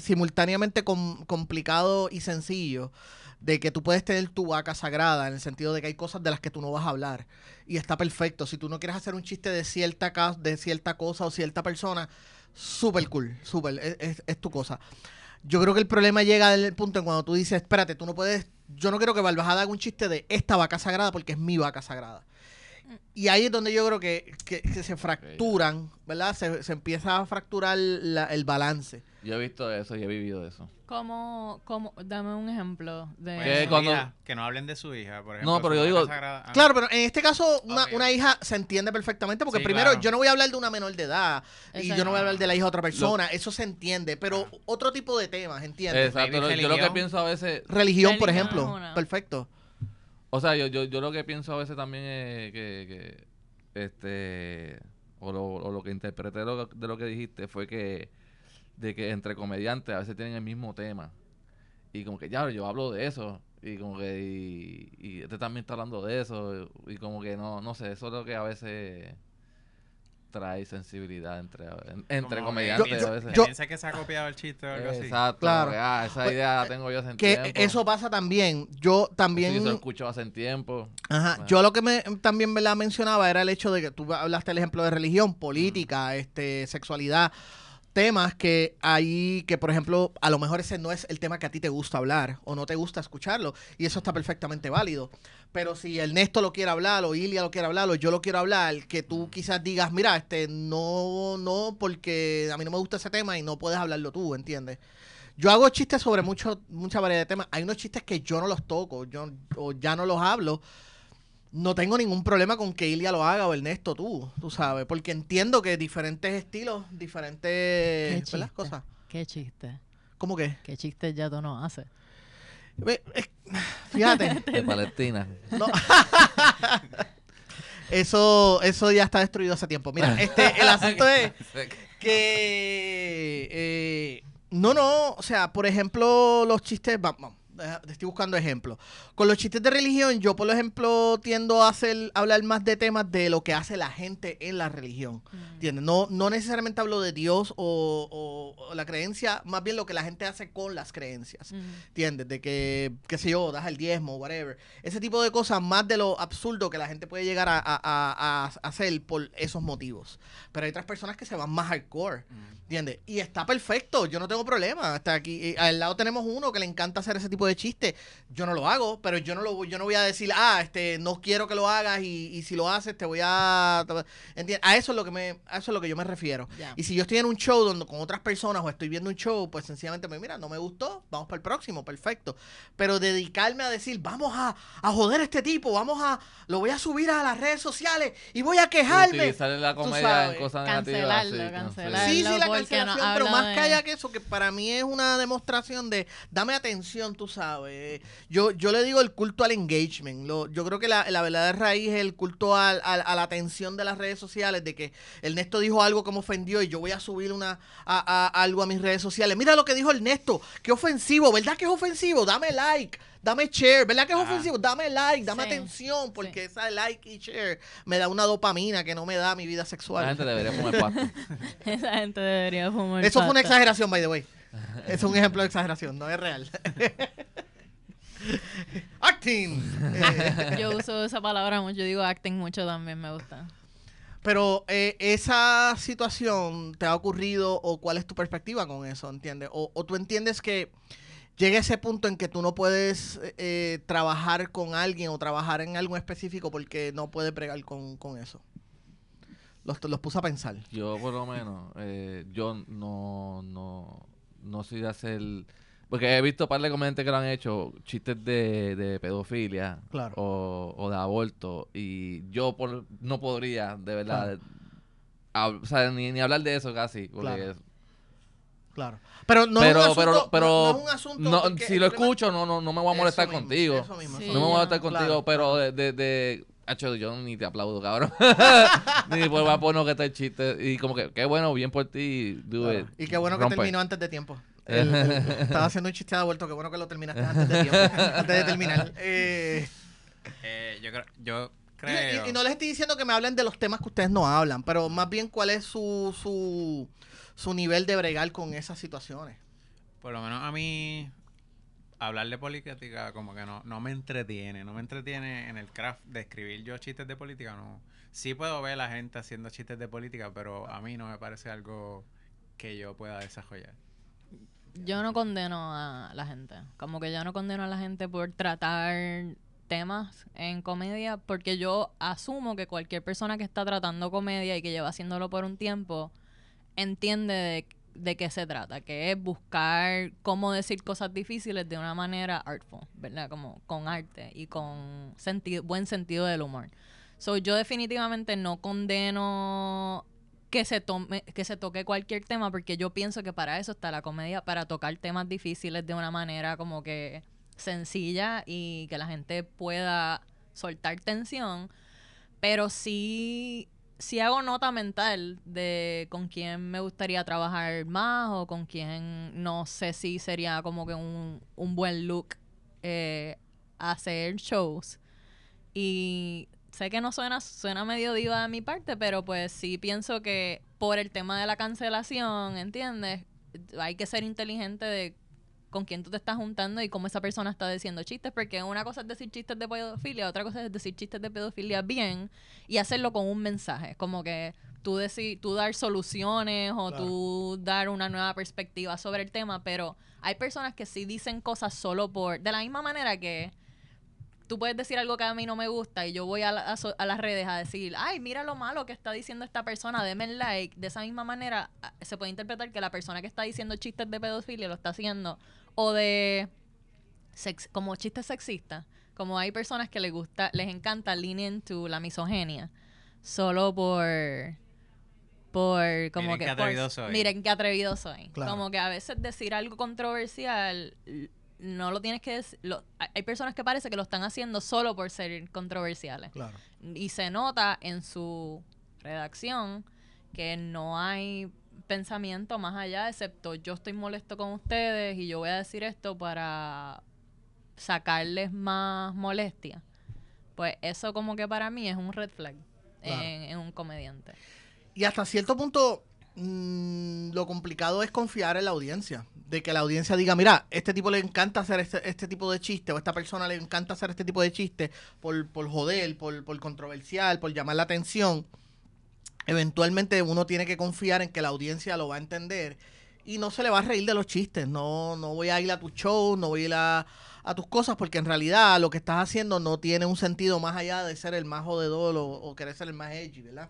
simultáneamente complicado y sencillo de que tú puedes tener tu vaca sagrada en el sentido de que hay cosas de las que tú no vas a hablar y está perfecto. Si tú no quieres hacer un chiste de cierta, de cierta cosa o cierta persona, súper cool, súper, e, e, es, tu cosa. Yo creo que el problema llega al punto en cuando tú dices, espérate, tú no puedes, yo no quiero que a haga un chiste de esta vaca sagrada porque es mi vaca sagrada. Mm. Y ahí es donde yo creo que, se fracturan, ¿verdad? Se, empieza a fracturar el balance yo he visto eso y he vivido eso. ¿Cómo, cómo, dame un ejemplo de pues, Que que no hablen de su hija, por ejemplo. No, pero yo digo- ah. Claro, pero en este caso una, hija se entiende perfectamente porque primero yo no voy a hablar de una menor de edad y yo no voy a hablar de la hija de otra persona, eso se entiende, pero otro tipo de temas, ¿entiendes? Exacto. yo lo que pienso a veces, Religión, por ejemplo, perfecto. o sea, yo, yo, yo lo que pienso a veces también es que, este, o lo, o lo que interpreté de lo que dijiste fue que de que entre comediantes a veces tienen el mismo tema. Y como que, ya, yo hablo de eso. Y como que, y, este también está hablando de eso. Y como que no, no sé, eso es lo que a veces trae sensibilidad entre, entre comediantes Piensa que se ha copiado el chiste o algo así. Exacto, ah, esa pues idea la tengo yo hace que Eso pasa también. Yo también. lo escucho hace tiempo. Ajá. Yo lo que me, también me la mencionaba era el hecho de que tú hablaste el ejemplo de religión, política, este, sexualidad temas que hay, que por ejemplo, a lo mejor ese no es el tema que a ti te gusta hablar o no te gusta escucharlo, y eso está perfectamente válido. Pero si Ernesto lo quiere hablar, o Ilia lo quiere hablar, o yo lo quiero hablar, que tú quizás digas, mira, este, no, no, porque a mí no me gusta ese tema y no puedes hablarlo tú, ¿entiendes? Yo hago chistes sobre mucho, mucha variedad de temas. Hay unos chistes que yo no los toco, yo o ya no los hablo, no tengo ningún problema con que Ilia lo haga o Ernesto tú, tú sabes, porque entiendo que diferentes estilos, diferentes chiste, cosas. Qué chiste. ¿Cómo qué? ¿Qué chiste ya tú no haces? Fíjate. De Palestina. No. eso, eso ya está destruido hace tiempo. Mira, este, el asunto es que eh, no, no, o sea, por ejemplo, los chistes, vamos, estoy buscando ejemplos. Con los chistes de religión, yo por ejemplo tiendo a hacer, hablar más de temas de lo que hace la gente en la religión. Mm. No, no necesariamente hablo de Dios o, la creencia, más bien lo que la gente hace con las creencias. Mm. ¿Entiendes? De que, qué sé yo, das el diezmo, whatever. Ese tipo de cosas, más de lo absurdo que la gente puede llegar a, hacer por esos motivos. Pero hay otras personas que se van más hardcore. Mm. ¿Entiendes? Y está perfecto, yo no tengo problema. Hasta aquí, eh, al lado tenemos uno que le encanta hacer ese tipo de chiste. Yo no lo hago, pero yo no lo yo no voy a decir, ah, este, no quiero que lo hagas y, si lo haces te voy a ¿entiendes? a eso es lo que me a eso es lo que yo me refiero. Y si yo estoy en un show donde con otras personas o estoy viendo un show, pues sencillamente me mira, no me gustó, vamos para el próximo, perfecto. Pero dedicarme a decir, vamos a, joder a este tipo, vamos a lo voy a subir a las redes sociales y voy a quejarme. la Cancelarlo, Sí, sí, la ah, pero más eh. que eso que para mí es una demostración de dame atención, tú sabe Yo, yo le digo el culto al engagement. Lo, yo creo que la, la verdadera raíz es el culto al, a la atención de las redes sociales, de que Ernesto dijo algo Como ofendió y yo voy a subir una, a, algo a mis redes sociales. Mira lo que dijo Ernesto, qué ofensivo, ¿verdad que es ofensivo? Dame like dame share, ¿verdad que es ah. ofensivo? Dame like, dame atención, porque esa like y share me da una dopamina que no me da mi vida sexual. Esa gente debería fumar esa gente debería fumar Eso fue una exageración, by the way es un ejemplo de exageración, no es real. acting. Yo uso esa palabra mucho, yo digo acting mucho también, me gusta. Pero eh, esa situación te ha ocurrido o cuál es tu perspectiva con eso, ¿entiendes? O, tú entiendes que llega ese punto en que tú no puedes eh, trabajar con alguien o trabajar en algo específico porque no puedes pregar con, eso. Los, los puse a pensar. Yo por lo menos, eh, yo no, no sé si hacer... Porque he visto par de comediantes que lo han hecho, chistes de, pedofilia claro. o, o, de aborto, y yo por, no podría, de verdad, ni, hablar de eso casi, claro. Claro. Pero no, es, un asunto, pero, no si lo escucho, no, no, me voy a molestar contigo. no me voy a molestar contigo, pero de, Hacho, yo ni te aplaudo, cabrón. ni pues va a poner que está el chiste. Y como que, qué bueno, bien por ti. Dude, y qué bueno que terminó antes de tiempo. estaba haciendo un chiste de vuelto, qué bueno que lo terminaste antes de tiempo. antes de terminar. Eh, eh, yo creo. Yo Y, y, no les estoy diciendo que me hablen de los temas que ustedes no hablan, pero más bien cuál es su, su, su nivel de bregar con esas situaciones. Por lo menos a mí, hablar de política como que no, no me entretiene, no me entretiene en el craft de escribir yo chistes de política, no. Sí puedo ver a la gente haciendo chistes de política, pero a mí no me parece algo que yo pueda desarrollar. Yo no condeno a la gente, como que yo no condeno a la gente por tratar temas en comedia, porque yo asumo que cualquier persona que está tratando comedia y que lleva haciéndolo por un tiempo, entiende de de qué se trata, que es buscar cómo decir cosas difíciles de una manera artful, ¿verdad? Como con arte y con sentido, buen sentido del humor. So, yo definitivamente no condeno que se tome, que se toque cualquier tema, porque yo pienso que para eso está la comedia, para tocar temas difíciles de una manera como que sencilla y que la gente pueda soltar tensión. Pero sí si hago nota mental de con quién me gustaría trabajar más o con quién no sé si sería como que un, buen look eh, hacer shows. Y sé que no suena, suena medio diva de mi parte, pero pues sí pienso que por el tema de la cancelación, ¿entiendes? Hay que ser inteligente de con quién tú te estás juntando y cómo esa persona está diciendo chistes, porque una cosa es decir chistes de pedofilia, otra cosa es decir chistes de pedofilia bien y hacerlo con un mensaje, como que tú decir, tú dar soluciones o tú dar una nueva perspectiva sobre el tema, pero hay personas que sí dicen cosas solo por, de la misma manera que tú puedes decir algo que a mí no me gusta y yo voy a, las redes a decir, ay, mira lo malo que está diciendo esta persona, deme el like. De esa misma manera ah, se puede interpretar que la persona que está diciendo chistes de pedofilia lo está haciendo o de como chistes sexistas. Como hay personas que les gusta, les encanta lean into la misoginia. solo por por como miren que, miren qué atrevido soy. Como que a veces decir algo controversial no lo tienes que decir. Hay personas que parece que lo están haciendo solo por ser controversiales. Y se nota en su redacción que no hay pensamiento más allá, excepto yo estoy molesto con ustedes y yo voy a decir esto para sacarles más molestia. Pues eso como que para mí es un red flag en, un comediante. Y hasta cierto punto mm, lo complicado es confiar en la audiencia, de que la audiencia diga, mira, este tipo le encanta hacer este, este tipo de chiste o esta persona le encanta hacer este tipo de chiste por, por joder, por, por controversial, por llamar la atención eventualmente uno tiene que confiar en que la audiencia lo va a entender y no se le va a reír de los chistes. No, no voy a ir a tu show, no voy a ir a, tus cosas, porque en realidad lo que estás haciendo no tiene un sentido más allá de ser el más jodedor o, o querer ser el más edgy, ¿verdad?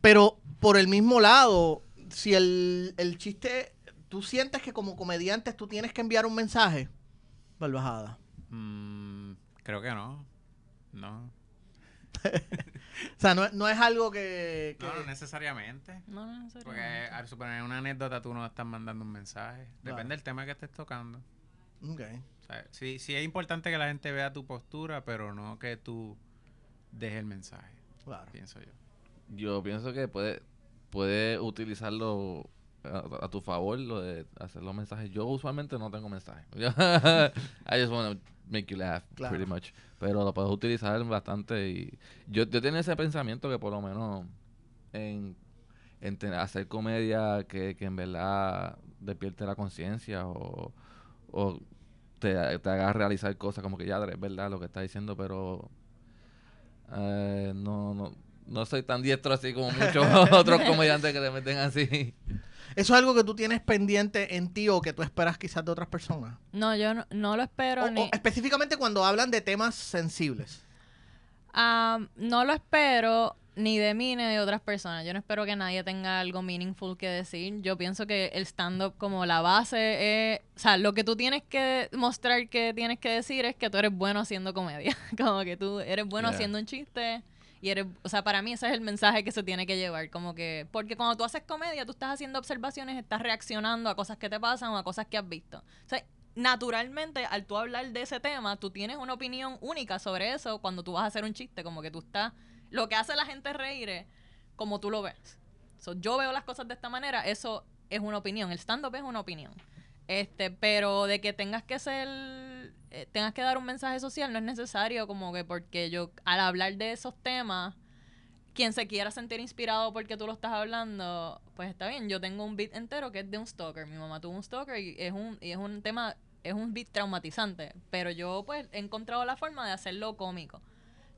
Pero por el mismo lado, si el, el, chiste, tú sientes que como comediante tú tienes que enviar un mensaje, Barbajada. Mm, creo que no. No. O sea, no, no es algo que, No, necesariamente. No, no necesariamente. Porque al suponer una anécdota tú no estás mandando un mensaje. Depende del tema que estés tocando. Ok. O sea, sí, es importante que la gente vea tu postura, pero no que tú dejes el mensaje. Claro. Pienso yo. Yo pienso que puede, puede utilizarlo a, tu favor lo de hacer los mensajes. Yo usualmente no tengo mensajes. I just want to make you laugh, pretty much. Pero lo puedes utilizar bastante. y Yo, yo tenía ese pensamiento que por lo menos en, en hacer comedia que, en verdad despierte la conciencia o, o te, te, haga realizar cosas como que ya es verdad lo que está diciendo, pero eh, no, no, no soy tan diestro así como muchos otros comediantes que te meten así. ¿Eso es algo que tú tienes pendiente en ti o que tú esperas quizás de otras personas? No, yo no, lo espero. ni... específicamente cuando hablan de temas sensibles. no lo espero ni de mí ni de otras personas. Yo no espero que nadie tenga algo meaningful que decir. Yo pienso que el stand-up como la base es... O sea, lo que tú tienes que mostrar que tienes que decir es que tú eres bueno haciendo comedia. como que tú eres bueno haciendo un chiste y o sea, para mí ese es el mensaje que se tiene que llevar, como que, porque cuando tú haces comedia, tú estás haciendo observaciones, estás reaccionando a cosas que te pasan o a cosas que has visto. O sea, naturalmente, al tú hablar de ese tema, tú tienes una opinión única sobre eso cuando tú vas a hacer un chiste, como que tú estás, lo que hace la gente reír es como tú lo ves. yo veo las cosas de esta manera, eso es una opinión, el stand-up es una opinión. Este, pero de que tengas que ser eh, tengas que dar un mensaje social, no es necesario como que porque yo al hablar de esos temas, quien se quiera sentir inspirado porque tú lo estás hablando, pues está bien. Yo tengo un beat entero que es de un stalker. Mi mamá tuvo un stalker y es un, y es un tema, es un beat traumatizante, pero yo pues he encontrado la forma de hacerlo cómico.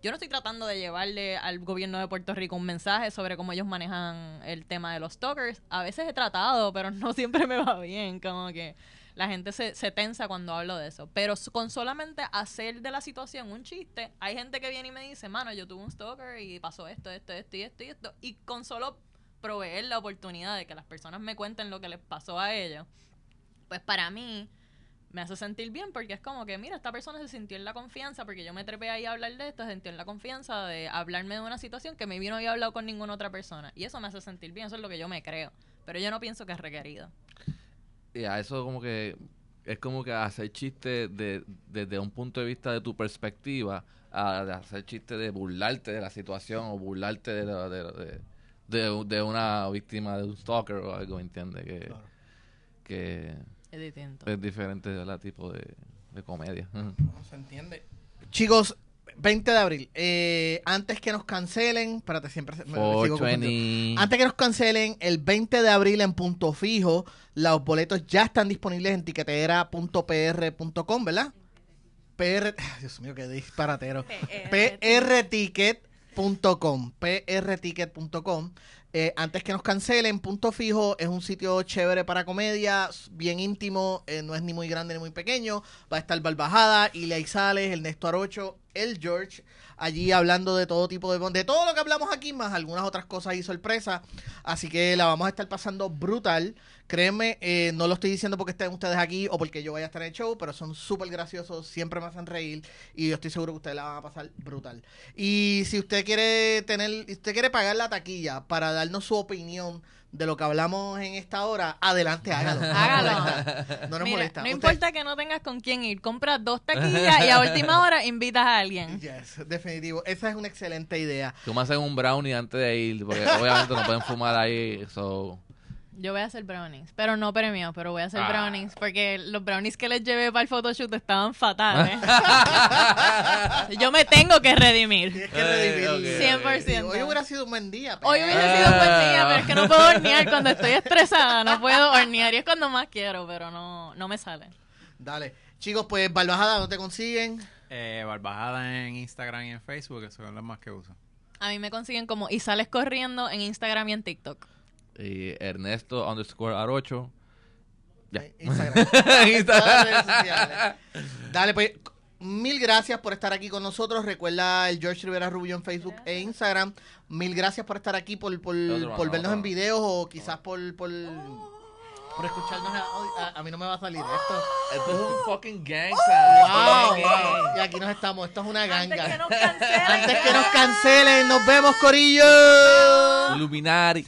Yo no estoy tratando de llevarle al gobierno de Puerto Rico un mensaje sobre cómo ellos manejan el tema de los stalkers. A veces he tratado, pero no siempre me va bien, como que la gente se, se tensa cuando hablo de eso. Pero con solamente hacer de la situación un chiste, hay gente que viene y me dice, mano, yo tuve un stalker y pasó esto, esto, esto y esto y esto. Y con solo proveer la oportunidad de que las personas me cuenten lo que les pasó a ellos, pues para mí me hace sentir bien porque es como que, mira, esta persona se sintió en la confianza porque yo me trepé ahí a hablar de esto, se sintió en la confianza de hablarme de una situación que me vino no había hablado con ninguna otra persona. Y eso me hace sentir bien, eso es lo que yo me creo. Pero yo no pienso que es requerido y a eso como que es como que hacer chistes de, desde un punto de vista de tu perspectiva, a, hacer chistes de burlarte de la situación o burlarte de, de, de, de, una víctima de un stalker o algo, ¿entiendes? Que, que es, es diferente la tipo de, comedia. se entiende. Chicos, 20 de abril. Eh, antes que nos cancelen, espérate, siempre me, Antes que nos cancelen, el 20 de abril en punto fijo, los boletos ya están disponibles en tiquetera.pr.com, ¿verdad? PR, Dios mío, qué disparatero. prticket.com, prticket.com. Eh, antes que nos cancelen, Punto Fijo es un sitio chévere para comedia, bien íntimo, eh, no es ni muy grande ni muy pequeño. Va a estar Barbajada, Sales, el Néstor Arocho, el George, allí hablando de todo tipo de... De todo lo que hablamos aquí, más algunas otras cosas y sorpresas. Así que la vamos a estar pasando brutal. Créeme, eh, no lo estoy diciendo porque estén ustedes aquí o porque yo vaya a estar en el show, pero son súper graciosos, siempre me hacen reír y yo estoy seguro que ustedes la van a pasar brutal. Y si usted quiere tener, usted quiere pagar la taquilla para darnos su opinión de lo que hablamos en esta hora, adelante, hágalo. Hágalo. No nos molesta. No importa que no tengas con quién ir, compras dos taquillas y a última hora invitas a alguien. Yes, definitivo. Esa es una excelente idea. Tú me haces un brownie antes de ir, porque obviamente no pueden fumar ahí, so... Yo voy a hacer brownies, pero no premios, pero voy a hacer ah. brownies porque los brownies que les llevé para el photoshoot estaban fatales. yo me tengo que redimir. 100%. Hoy hubiera sido un buen día. Hoy hubiera sido un buen día, pero es que no puedo hornear cuando estoy estresada, no puedo hornear y es cuando más quiero, pero no, no me sale. Dale. Chicos, pues Barbajada, ¿no te consiguen? Eh, Barbajada en Instagram y en Facebook, que son las más que uso. A mí me consiguen como y sales corriendo en Instagram y en TikTok y eh, Ernesto underscore Arocho. Ya. Eh, Instagram. Dale, pues. Mil gracias por estar aquí con nosotros. Recuerda el George Rivera Rubio en Facebook e Instagram. Mil gracias por estar aquí, por, por, vernos en videos o quizás por, por oh. Por escucharnos a, a, mí no me va a salir esto. Esto es un oh. fucking ganga. Oh. Wow, Y aquí nos estamos. Esto es una ganga. Antes que nos cancelen. Antes que nos cancelen. Nos vemos, Corillo. Illuminati.